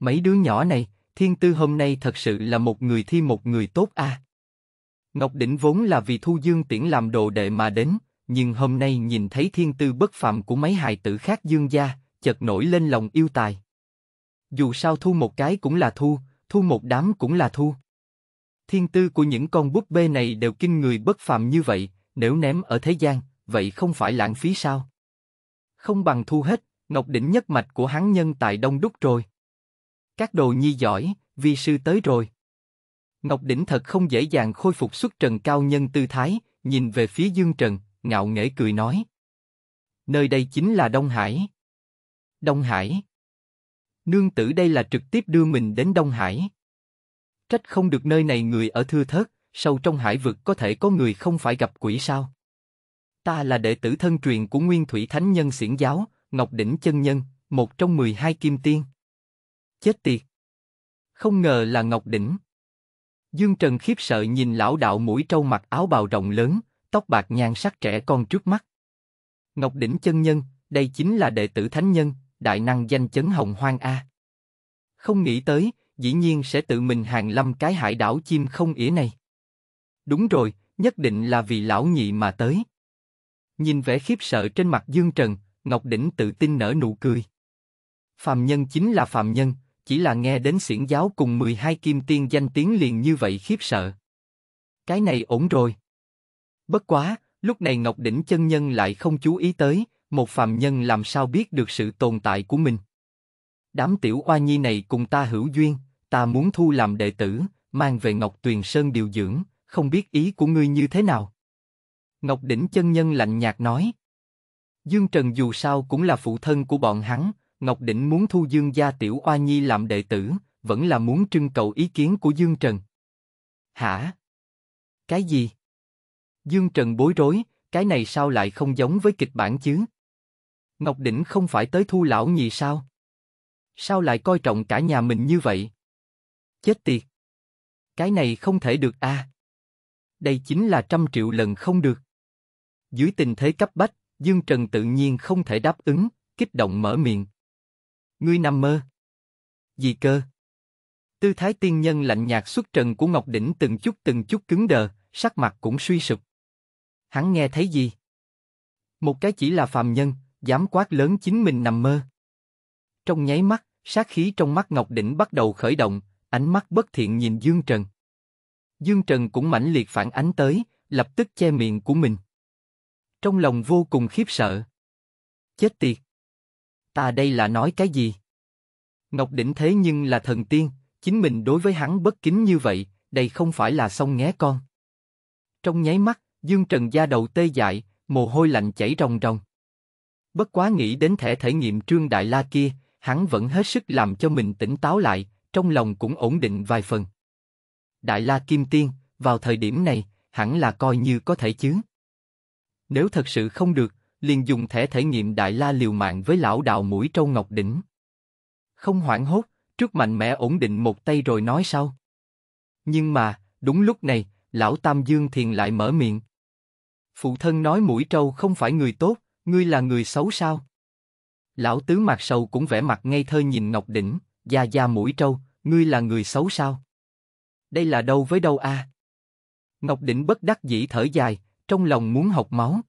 Mấy đứa nhỏ này, thiên tư hôm nay thật sự là một người thi một người tốt a. À. Ngọc Đỉnh vốn là vì Thu Dương Tiễn làm đồ đệ mà đến, nhưng hôm nay nhìn thấy thiên tư bất phàm của mấy hài tử khác Dương gia, chợt nổi lên lòng yêu tài. Dù sao thu một cái cũng là thu, thu một đám cũng là thu. Thiên tư của những con búp bê này đều kinh người bất phàm như vậy, nếu ném ở thế gian, vậy không phải lãng phí sao? Không bằng thu hết, Ngọc Đỉnh nhất mạch của hắn nhân tại Đông Đúc rồi. Các đồ nhi giỏi, vi sư tới rồi. Ngọc Đỉnh thật không dễ dàng khôi phục xuất trần cao nhân tư thái, nhìn về phía Dương Trần, ngạo nghễ cười nói. Nơi đây chính là Đông Hải. Đông Hải. Nương tử đây là trực tiếp đưa mình đến Đông Hải. Trách không được nơi này người ở thưa thớt, sâu trong hải vực có thể có người không phải gặp quỷ sao. Ta là đệ tử thân truyền của Nguyên Thủy Thánh Nhân Xiển Giáo, Ngọc Đỉnh Chân Nhân, một trong 12 kim tiên. Chết tiệt! Không ngờ là Ngọc Đỉnh. Dương Trần khiếp sợ nhìn lão đạo mũi trâu mặc áo bào rộng lớn, tóc bạc nhan sắc trẻ con trước mắt. Ngọc Đỉnh Chân Nhân, đây chính là đệ tử thánh nhân, đại năng danh chấn hồng hoang A. Không nghĩ tới, dĩ nhiên sẽ tự mình hàng lâm cái hải đảo chim không ỉa này. Đúng rồi, nhất định là vì lão nhị mà tới. Nhìn vẻ khiếp sợ trên mặt Dương Trần, Ngọc Đỉnh tự tin nở nụ cười. Phàm nhân chính là phàm nhân, chỉ là nghe đến xiển giáo cùng 12 kim tiên danh tiếng liền như vậy khiếp sợ. Cái này ổn rồi. Bất quá, lúc này Ngọc Đỉnh chân nhân lại không chú ý tới, một phàm nhân làm sao biết được sự tồn tại của mình. Đám tiểu oa nhi này cùng ta hữu duyên, ta muốn thu làm đệ tử, mang về Ngọc Tuyền Sơn điều dưỡng, không biết ý của ngươi như thế nào. Ngọc Đỉnh chân nhân lạnh nhạt nói. Dương Trần dù sao cũng là phụ thân của bọn hắn, Ngọc Định muốn thu Dương gia Tiểu Oa Nhi làm đệ tử, vẫn là muốn trưng cầu ý kiến của Dương Trần. Hả? Cái gì? Dương Trần bối rối, cái này sao lại không giống với kịch bản chứ? Ngọc Đỉnh không phải tới thu lão nhì sao? Sao lại coi trọng cả nhà mình như vậy? Chết tiệt! Cái này không thể được a. À? Đây chính là trăm triệu lần không được. Dưới tình thế cấp bách, Dương Trần tự nhiên không thể đáp ứng, kích động mở miệng, Ngươi nằm mơ. Gì cơ? Tư thái tiên nhân lạnh nhạt xuất trần của Ngọc Đỉnh từng chút từng chút cứng đờ, sắc mặt cũng suy sụp. Hắn nghe thấy gì? Một cái chỉ là phàm nhân, dám quát lớn chính mình nằm mơ. Trong nháy mắt, sát khí trong mắt Ngọc Đỉnh bắt đầu khởi động, ánh mắt bất thiện nhìn Dương Trần. Dương Trần cũng mãnh liệt phản ánh tới, lập tức che miệng của mình. Trong lòng vô cùng khiếp sợ. Chết tiệt ta đây là nói cái gì? Ngọc Đỉnh thế nhưng là thần tiên, chính mình đối với hắn bất kính như vậy, đây không phải là xong nhé con. Trong nháy mắt, Dương Trần da đầu tê dại, mồ hôi lạnh chảy ròng ròng. Bất quá nghĩ đến thể thể nghiệm trương đại la kia, hắn vẫn hết sức làm cho mình tỉnh táo lại, trong lòng cũng ổn định vài phần. Đại la kim tiên, vào thời điểm này, hẳn là coi như có thể chứ. Nếu thật sự không được, liền dùng thể thể nghiệm đại la liều mạng với lão đào mũi trâu ngọc đỉnh. Không hoảng hốt, trước mạnh mẽ ổn định một tay rồi nói sau. Nhưng mà, đúng lúc này, lão Tam Dương Thiền lại mở miệng. Phụ thân nói mũi trâu không phải người tốt, ngươi là người xấu sao? Lão Tứ mặt Sầu cũng vẻ mặt ngây thơ nhìn Ngọc Đỉnh, gia gia mũi trâu, ngươi là người xấu sao? Đây là đâu với đâu a? À? Ngọc Đỉnh bất đắc dĩ thở dài, trong lòng muốn học máu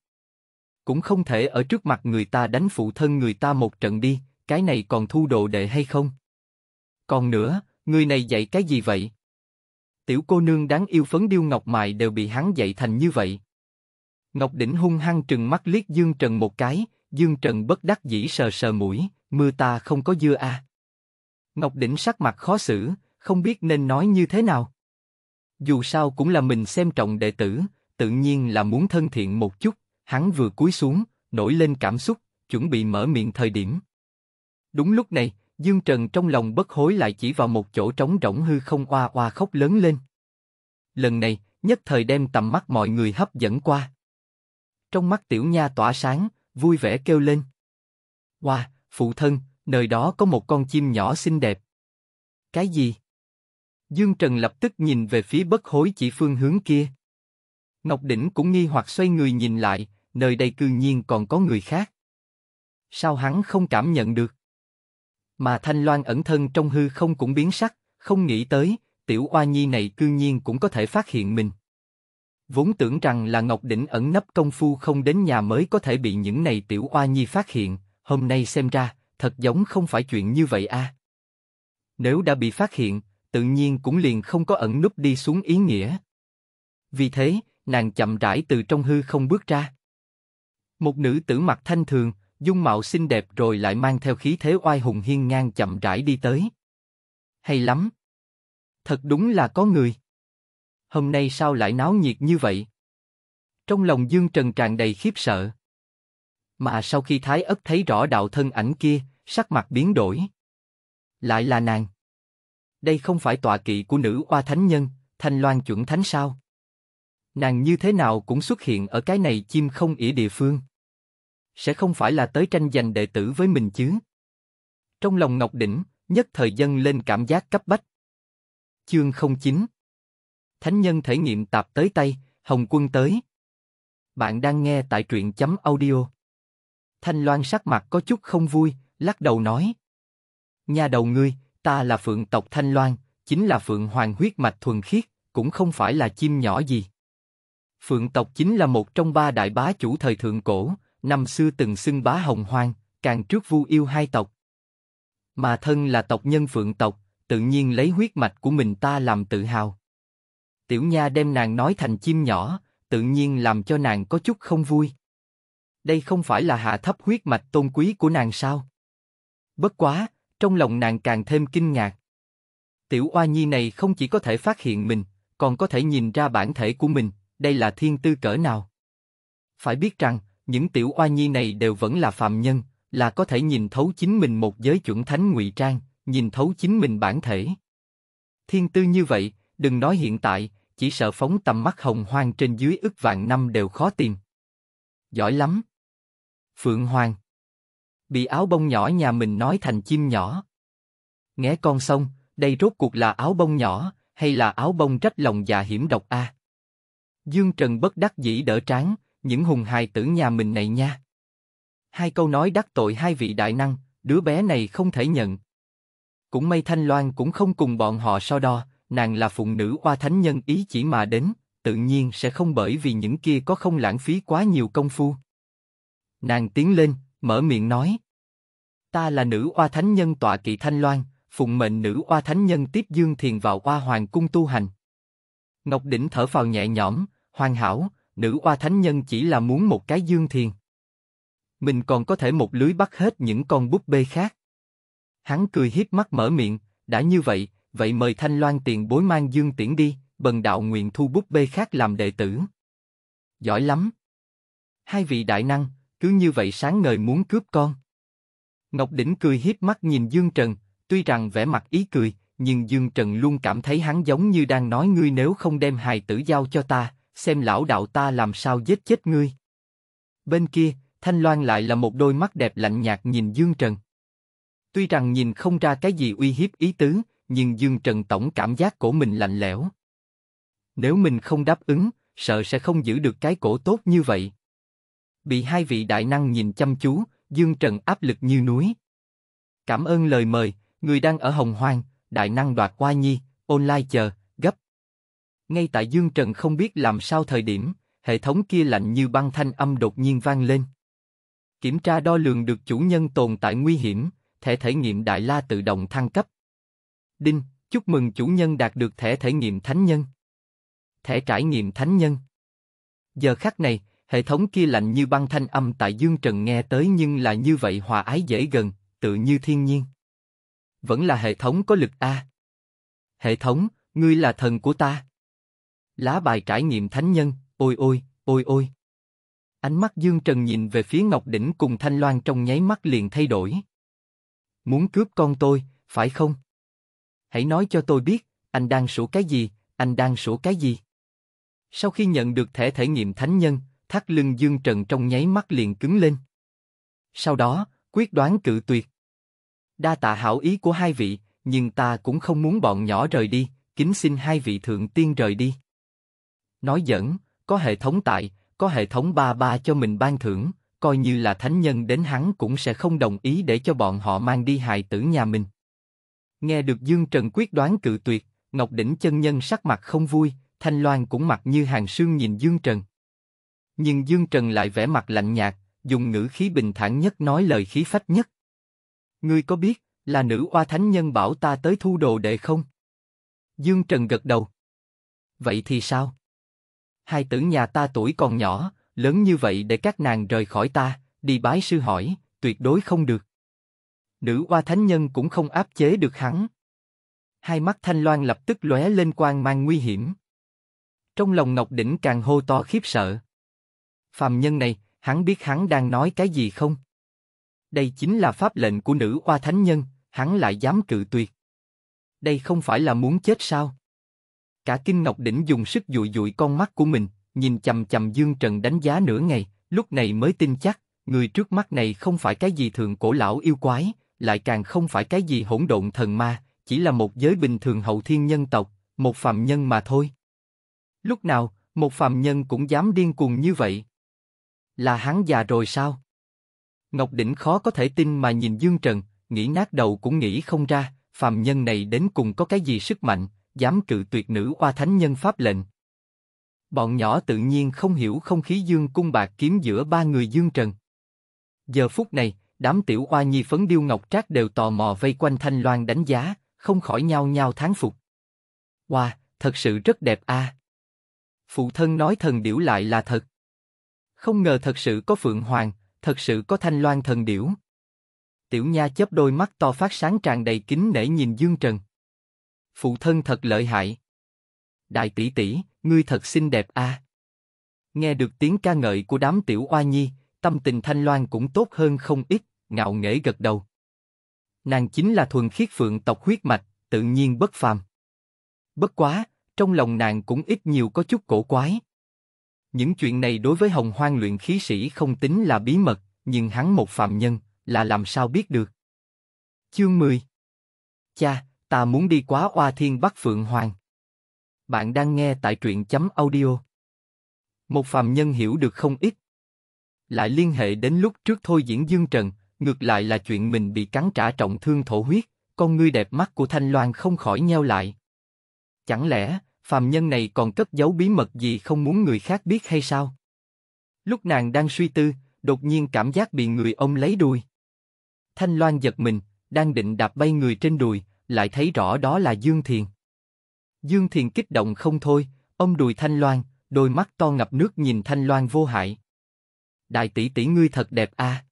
cũng không thể ở trước mặt người ta đánh phụ thân người ta một trận đi, cái này còn thu đồ đệ hay không? Còn nữa, người này dạy cái gì vậy? Tiểu cô nương đáng yêu phấn điêu ngọc mài đều bị hắn dạy thành như vậy. Ngọc đỉnh hung hăng trừng mắt liếc Dương Trần một cái, Dương Trần bất đắc dĩ sờ sờ mũi, mưa ta không có dưa a? À. Ngọc đỉnh sắc mặt khó xử, không biết nên nói như thế nào. Dù sao cũng là mình xem trọng đệ tử, tự nhiên là muốn thân thiện một chút hắn vừa cúi xuống, nổi lên cảm xúc, chuẩn bị mở miệng thời điểm. Đúng lúc này, Dương Trần trong lòng bất hối lại chỉ vào một chỗ trống rỗng hư không oa oa khóc lớn lên. Lần này, nhất thời đem tầm mắt mọi người hấp dẫn qua. Trong mắt tiểu nha tỏa sáng, vui vẻ kêu lên. Hoa, phụ thân, nơi đó có một con chim nhỏ xinh đẹp. Cái gì? Dương Trần lập tức nhìn về phía bất hối chỉ phương hướng kia. Ngọc Đỉnh cũng nghi hoặc xoay người nhìn lại, nơi đây cư nhiên còn có người khác. Sao hắn không cảm nhận được? Mà Thanh Loan ẩn thân trong hư không cũng biến sắc, không nghĩ tới, tiểu oa nhi này cư nhiên cũng có thể phát hiện mình. Vốn tưởng rằng là Ngọc Đỉnh ẩn nấp công phu không đến nhà mới có thể bị những này tiểu oa nhi phát hiện, hôm nay xem ra, thật giống không phải chuyện như vậy a. Nếu đã bị phát hiện, tự nhiên cũng liền không có ẩn núp đi xuống ý nghĩa. Vì thế, nàng chậm rãi từ trong hư không bước ra. Một nữ tử mặt thanh thường, dung mạo xinh đẹp rồi lại mang theo khí thế oai hùng hiên ngang chậm rãi đi tới. Hay lắm! Thật đúng là có người! Hôm nay sao lại náo nhiệt như vậy? Trong lòng Dương Trần tràn đầy khiếp sợ. Mà sau khi Thái ất thấy rõ đạo thân ảnh kia, sắc mặt biến đổi. Lại là nàng! Đây không phải tọa kỵ của nữ oa thánh nhân, thanh loan chuẩn thánh sao? Nàng như thế nào cũng xuất hiện ở cái này chim không ỉa địa phương. Sẽ không phải là tới tranh giành đệ tử với mình chứ. Trong lòng Ngọc Đỉnh, nhất thời dân lên cảm giác cấp bách. Chương 09 Thánh nhân thể nghiệm tạp tới tay, Hồng quân tới. Bạn đang nghe tại truyện chấm audio. Thanh Loan sắc mặt có chút không vui, lắc đầu nói. Nhà đầu ngươi, ta là phượng tộc Thanh Loan, chính là phượng hoàng huyết mạch thuần khiết, cũng không phải là chim nhỏ gì. Phượng tộc chính là một trong ba đại bá chủ thời thượng cổ, năm xưa từng xưng bá hồng hoang, càng trước vu yêu hai tộc. Mà thân là tộc nhân phượng tộc, tự nhiên lấy huyết mạch của mình ta làm tự hào. Tiểu Nha đem nàng nói thành chim nhỏ, tự nhiên làm cho nàng có chút không vui. Đây không phải là hạ thấp huyết mạch tôn quý của nàng sao? Bất quá, trong lòng nàng càng thêm kinh ngạc. Tiểu Oa Nhi này không chỉ có thể phát hiện mình, còn có thể nhìn ra bản thể của mình, đây là thiên tư cỡ nào? Phải biết rằng, những tiểu oa nhi này đều vẫn là phạm nhân, là có thể nhìn thấu chính mình một giới chuẩn thánh ngụy trang, nhìn thấu chính mình bản thể. Thiên tư như vậy, đừng nói hiện tại, chỉ sợ phóng tầm mắt hồng hoang trên dưới ức vạn năm đều khó tìm. Giỏi lắm. Phượng Hoàng. Bị áo bông nhỏ nhà mình nói thành chim nhỏ. Nghe con sông, đây rốt cuộc là áo bông nhỏ, hay là áo bông rách lòng già hiểm độc a? À? Dương Trần bất đắc dĩ đỡ trán, những hùng hài tử nhà mình này nha. Hai câu nói đắc tội hai vị đại năng, đứa bé này không thể nhận. Cũng may Thanh Loan cũng không cùng bọn họ so đo, nàng là phụ nữ oa thánh nhân ý chỉ mà đến, tự nhiên sẽ không bởi vì những kia có không lãng phí quá nhiều công phu. Nàng tiến lên, mở miệng nói. Ta là nữ oa thánh nhân tọa kỵ Thanh Loan, phụng mệnh nữ oa thánh nhân tiếp dương thiền vào oa hoàng cung tu hành. Ngọc Đỉnh thở phào nhẹ nhõm, hoàn hảo, nữ oa thánh nhân chỉ là muốn một cái dương thiền. Mình còn có thể một lưới bắt hết những con búp bê khác. Hắn cười hiếp mắt mở miệng, đã như vậy, vậy mời Thanh Loan tiền bối mang dương tiễn đi, bần đạo nguyện thu búp bê khác làm đệ tử. Giỏi lắm. Hai vị đại năng, cứ như vậy sáng ngời muốn cướp con. Ngọc Đỉnh cười hiếp mắt nhìn Dương Trần, tuy rằng vẻ mặt ý cười, nhưng Dương Trần luôn cảm thấy hắn giống như đang nói ngươi nếu không đem hài tử giao cho ta, xem lão đạo ta làm sao giết chết ngươi. Bên kia, Thanh Loan lại là một đôi mắt đẹp lạnh nhạt nhìn Dương Trần. Tuy rằng nhìn không ra cái gì uy hiếp ý tứ, nhưng Dương Trần tổng cảm giác cổ mình lạnh lẽo. Nếu mình không đáp ứng, sợ sẽ không giữ được cái cổ tốt như vậy. Bị hai vị đại năng nhìn chăm chú, Dương Trần áp lực như núi. Cảm ơn lời mời, người đang ở Hồng Hoang, đại năng đoạt qua nhi, online chờ, ngay tại Dương Trần không biết làm sao thời điểm, hệ thống kia lạnh như băng thanh âm đột nhiên vang lên. Kiểm tra đo lường được chủ nhân tồn tại nguy hiểm, thẻ thể nghiệm đại la tự động thăng cấp. Đinh, chúc mừng chủ nhân đạt được thẻ thể nghiệm thánh nhân. Thẻ trải nghiệm thánh nhân. Giờ khắc này, hệ thống kia lạnh như băng thanh âm tại Dương Trần nghe tới nhưng là như vậy hòa ái dễ gần, tự như thiên nhiên. Vẫn là hệ thống có lực A. Hệ thống, ngươi là thần của ta. Lá bài trải nghiệm thánh nhân, ôi ôi, ôi ôi. Ánh mắt Dương Trần nhìn về phía Ngọc Đỉnh cùng Thanh Loan trong nháy mắt liền thay đổi. Muốn cướp con tôi, phải không? Hãy nói cho tôi biết, anh đang sủa cái gì, anh đang sủa cái gì? Sau khi nhận được thẻ thể nghiệm thánh nhân, thắt lưng Dương Trần trong nháy mắt liền cứng lên. Sau đó, quyết đoán cự tuyệt. Đa tạ hảo ý của hai vị, nhưng ta cũng không muốn bọn nhỏ rời đi, kính xin hai vị thượng tiên rời đi. Nói giỡn, có hệ thống tại, có hệ thống ba ba cho mình ban thưởng, coi như là thánh nhân đến hắn cũng sẽ không đồng ý để cho bọn họ mang đi hài tử nhà mình. Nghe được Dương Trần quyết đoán cự tuyệt, Ngọc Đỉnh chân nhân sắc mặt không vui, Thanh Loan cũng mặt như hàng sương nhìn Dương Trần. Nhưng Dương Trần lại vẻ mặt lạnh nhạt, dùng ngữ khí bình thản nhất nói lời khí phách nhất. Ngươi có biết, là nữ oa thánh nhân bảo ta tới thu đồ đệ không? Dương Trần gật đầu. Vậy thì sao? hai tử nhà ta tuổi còn nhỏ, lớn như vậy để các nàng rời khỏi ta, đi bái sư hỏi, tuyệt đối không được. Nữ hoa thánh nhân cũng không áp chế được hắn. Hai mắt thanh loan lập tức lóe lên quang mang nguy hiểm. Trong lòng Ngọc Đỉnh càng hô to khiếp sợ. Phàm nhân này, hắn biết hắn đang nói cái gì không? Đây chính là pháp lệnh của nữ hoa thánh nhân, hắn lại dám cự tuyệt. Đây không phải là muốn chết sao? Cả Kinh Ngọc Đỉnh dùng sức dụi dụi con mắt của mình, nhìn chầm chầm Dương Trần đánh giá nửa ngày, lúc này mới tin chắc, người trước mắt này không phải cái gì thường cổ lão yêu quái, lại càng không phải cái gì hỗn độn thần ma, chỉ là một giới bình thường hậu thiên nhân tộc, một phàm nhân mà thôi. Lúc nào, một phàm nhân cũng dám điên cuồng như vậy. Là hắn già rồi sao? Ngọc Đỉnh khó có thể tin mà nhìn Dương Trần, nghĩ nát đầu cũng nghĩ không ra, phàm nhân này đến cùng có cái gì sức mạnh, dám cự tuyệt nữ oa thánh nhân pháp lệnh. Bọn nhỏ tự nhiên không hiểu không khí dương cung bạc kiếm giữa ba người dương trần. Giờ phút này, đám tiểu hoa nhi phấn điêu ngọc trác đều tò mò vây quanh thanh loan đánh giá, không khỏi nhau nhau thán phục. hoa wow, thật sự rất đẹp a. À. Phụ thân nói thần điểu lại là thật. Không ngờ thật sự có phượng hoàng, thật sự có thanh loan thần điểu. Tiểu Nha chớp đôi mắt to phát sáng tràn đầy kính nể nhìn Dương Trần phụ thân thật lợi hại. Đại tỷ tỷ, ngươi thật xinh đẹp a. À. Nghe được tiếng ca ngợi của đám tiểu oa nhi, tâm tình Thanh Loan cũng tốt hơn không ít, ngạo nghễ gật đầu. Nàng chính là thuần khiết phượng tộc huyết mạch, tự nhiên bất phàm. Bất quá, trong lòng nàng cũng ít nhiều có chút cổ quái. Những chuyện này đối với hồng hoang luyện khí sĩ không tính là bí mật, nhưng hắn một phạm nhân, là làm sao biết được. Chương 10 Cha, ta muốn đi quá oa thiên bắc phượng hoàng. Bạn đang nghe tại truyện chấm audio. Một phàm nhân hiểu được không ít. Lại liên hệ đến lúc trước thôi diễn Dương Trần, ngược lại là chuyện mình bị cắn trả trọng thương thổ huyết, con ngươi đẹp mắt của Thanh Loan không khỏi nheo lại. Chẳng lẽ, phàm nhân này còn cất giấu bí mật gì không muốn người khác biết hay sao? Lúc nàng đang suy tư, đột nhiên cảm giác bị người ông lấy đùi Thanh Loan giật mình, đang định đạp bay người trên đùi, lại thấy rõ đó là Dương Thiền. Dương Thiền kích động không thôi, ông đùi Thanh Loan, đôi mắt to ngập nước nhìn Thanh Loan vô hại. Đại tỷ tỷ ngươi thật đẹp a. À?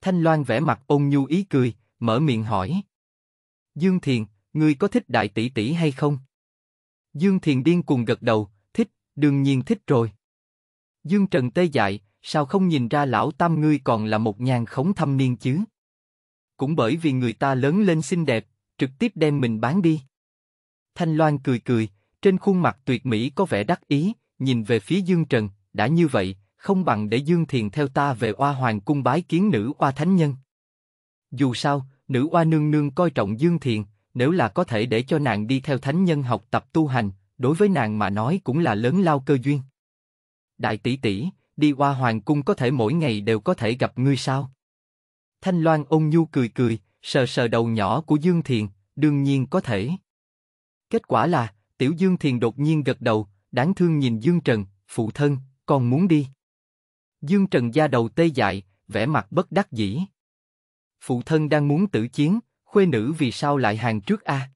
Thanh Loan vẻ mặt ôn nhu ý cười, mở miệng hỏi. Dương Thiền, ngươi có thích đại tỷ tỷ hay không? Dương Thiền điên cuồng gật đầu, thích, đương nhiên thích rồi. Dương Trần tê dại, sao không nhìn ra lão tam ngươi còn là một nhàn khống thâm niên chứ? Cũng bởi vì người ta lớn lên xinh đẹp, trực tiếp đem mình bán đi. Thanh Loan cười cười, trên khuôn mặt tuyệt mỹ có vẻ đắc ý, nhìn về phía Dương Trần, đã như vậy, không bằng để Dương Thiền theo ta về oa hoàng cung bái kiến nữ oa thánh nhân. Dù sao, nữ oa nương nương coi trọng Dương Thiền, nếu là có thể để cho nàng đi theo thánh nhân học tập tu hành, đối với nàng mà nói cũng là lớn lao cơ duyên. Đại tỷ tỷ, đi qua hoàng cung có thể mỗi ngày đều có thể gặp ngươi sao? Thanh Loan ôn nhu cười cười, sờ sờ đầu nhỏ của Dương Thiền, đương nhiên có thể. Kết quả là, Tiểu Dương Thiền đột nhiên gật đầu, đáng thương nhìn Dương Trần, phụ thân, con muốn đi. Dương Trần da đầu tê dại, vẻ mặt bất đắc dĩ. Phụ thân đang muốn tử chiến, khuê nữ vì sao lại hàng trước a?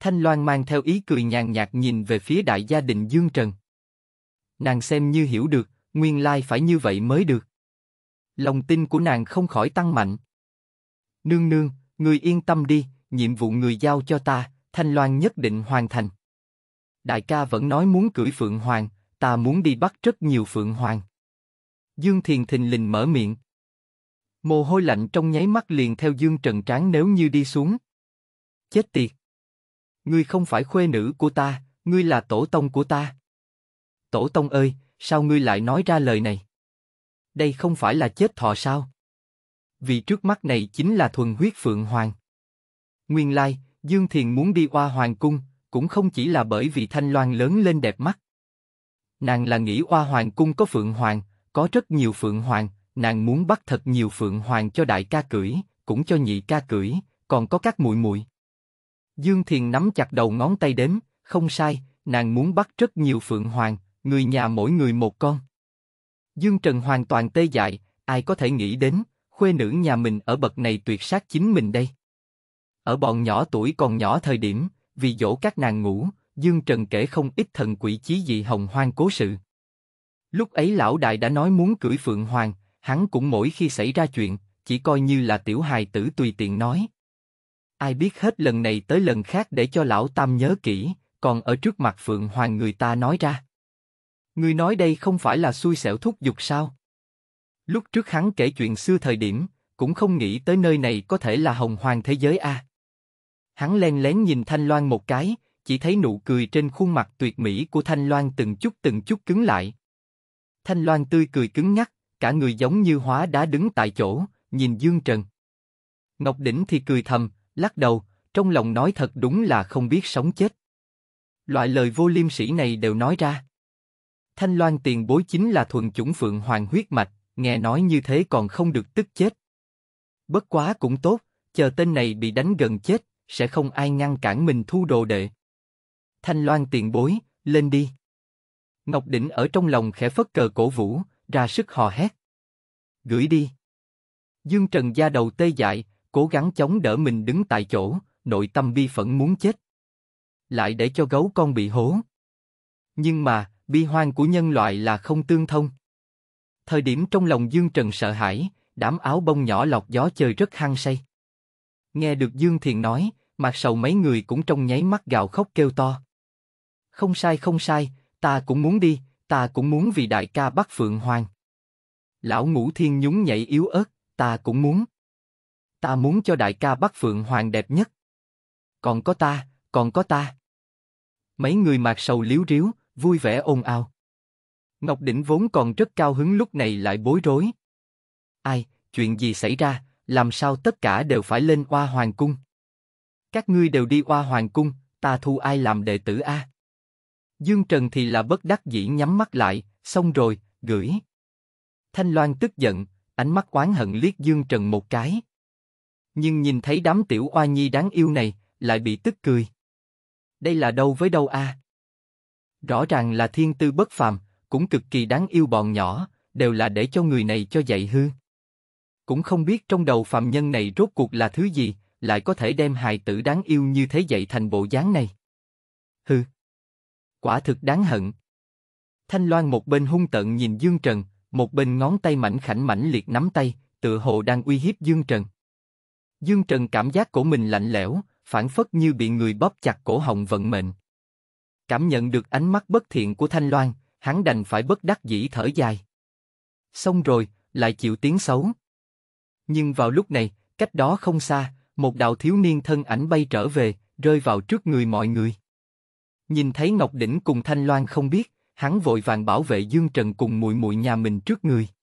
Thanh Loan mang theo ý cười nhàn nhạt nhìn về phía đại gia đình Dương Trần. Nàng xem như hiểu được, nguyên lai phải như vậy mới được. Lòng tin của nàng không khỏi tăng mạnh. Nương nương, người yên tâm đi, nhiệm vụ người giao cho ta, Thanh Loan nhất định hoàn thành. Đại ca vẫn nói muốn cưỡi Phượng Hoàng, ta muốn đi bắt rất nhiều Phượng Hoàng. Dương Thiền thình lình mở miệng. Mồ hôi lạnh trong nháy mắt liền theo Dương Trần Tráng nếu như đi xuống. Chết tiệt! Ngươi không phải khuê nữ của ta, ngươi là tổ tông của ta. Tổ tông ơi, sao ngươi lại nói ra lời này? Đây không phải là chết thọ sao? vì trước mắt này chính là thuần huyết phượng hoàng. Nguyên lai, Dương Thiền muốn đi qua hoàng cung, cũng không chỉ là bởi vì thanh loan lớn lên đẹp mắt. Nàng là nghĩ qua hoàng cung có phượng hoàng, có rất nhiều phượng hoàng, nàng muốn bắt thật nhiều phượng hoàng cho đại ca cưỡi, cũng cho nhị ca cưỡi, còn có các muội muội. Dương Thiền nắm chặt đầu ngón tay đếm, không sai, nàng muốn bắt rất nhiều phượng hoàng, người nhà mỗi người một con. Dương Trần hoàn toàn tê dại, ai có thể nghĩ đến, khuê nữ nhà mình ở bậc này tuyệt sát chính mình đây. Ở bọn nhỏ tuổi còn nhỏ thời điểm, vì dỗ các nàng ngủ, Dương Trần kể không ít thần quỷ chí dị hồng hoang cố sự. Lúc ấy lão đại đã nói muốn cưỡi Phượng Hoàng, hắn cũng mỗi khi xảy ra chuyện, chỉ coi như là tiểu hài tử tùy tiện nói. Ai biết hết lần này tới lần khác để cho lão tam nhớ kỹ, còn ở trước mặt Phượng Hoàng người ta nói ra. Người nói đây không phải là xui xẻo thúc dục sao? Lúc trước hắn kể chuyện xưa thời điểm, cũng không nghĩ tới nơi này có thể là hồng hoàng thế giới a. À. Hắn len lén nhìn Thanh Loan một cái, chỉ thấy nụ cười trên khuôn mặt tuyệt mỹ của Thanh Loan từng chút từng chút cứng lại. Thanh Loan tươi cười cứng ngắc, cả người giống như hóa đá đứng tại chỗ, nhìn Dương Trần. Ngọc Đỉnh thì cười thầm, lắc đầu, trong lòng nói thật đúng là không biết sống chết. Loại lời vô liêm sĩ này đều nói ra. Thanh Loan tiền bối chính là thuần chủng phượng hoàng huyết mạch, nghe nói như thế còn không được tức chết. Bất quá cũng tốt, chờ tên này bị đánh gần chết, sẽ không ai ngăn cản mình thu đồ đệ. Thanh Loan tiện bối, lên đi. Ngọc Đỉnh ở trong lòng khẽ phất cờ cổ vũ, ra sức hò hét. Gửi đi. Dương Trần gia đầu tê dại, cố gắng chống đỡ mình đứng tại chỗ, nội tâm bi phẫn muốn chết. Lại để cho gấu con bị hố. Nhưng mà, bi hoang của nhân loại là không tương thông. Thời điểm trong lòng Dương Trần sợ hãi, đám áo bông nhỏ lọt gió chơi rất hăng say. Nghe được Dương Thiền nói, mặt sầu mấy người cũng trong nháy mắt gào khóc kêu to. Không sai không sai, ta cũng muốn đi, ta cũng muốn vì đại ca bắt Phượng Hoàng. Lão Ngũ Thiên nhún nhảy yếu ớt, ta cũng muốn. Ta muốn cho đại ca bắt Phượng Hoàng đẹp nhất. Còn có ta, còn có ta. Mấy người mặt sầu liếu riếu, vui vẻ ồn ào. Ngọc Đỉnh vốn còn rất cao hứng lúc này lại bối rối. Ai, chuyện gì xảy ra, làm sao tất cả đều phải lên qua Hoàng Cung? Các ngươi đều đi qua Hoàng Cung, ta thu ai làm đệ tử a? Dương Trần thì là bất đắc dĩ nhắm mắt lại, xong rồi, gửi. Thanh Loan tức giận, ánh mắt oán hận liếc Dương Trần một cái. Nhưng nhìn thấy đám tiểu oa nhi đáng yêu này, lại bị tức cười. Đây là đâu với đâu a? Rõ ràng là thiên tư bất phàm, cũng cực kỳ đáng yêu bọn nhỏ, đều là để cho người này cho dạy hư. Cũng không biết trong đầu phạm nhân này rốt cuộc là thứ gì, lại có thể đem hài tử đáng yêu như thế dậy thành bộ dáng này. Hư. Quả thực đáng hận. Thanh Loan một bên hung tợn nhìn Dương Trần, một bên ngón tay mảnh khảnh mảnh liệt nắm tay, tựa hồ đang uy hiếp Dương Trần. Dương Trần cảm giác của mình lạnh lẽo, phản phất như bị người bóp chặt cổ họng vận mệnh. Cảm nhận được ánh mắt bất thiện của Thanh Loan, hắn đành phải bất đắc dĩ thở dài. Xong rồi, lại chịu tiếng xấu. Nhưng vào lúc này, cách đó không xa, một đạo thiếu niên thân ảnh bay trở về, rơi vào trước người mọi người. Nhìn thấy Ngọc Đỉnh cùng Thanh Loan không biết, hắn vội vàng bảo vệ Dương Trần cùng muội muội nhà mình trước người.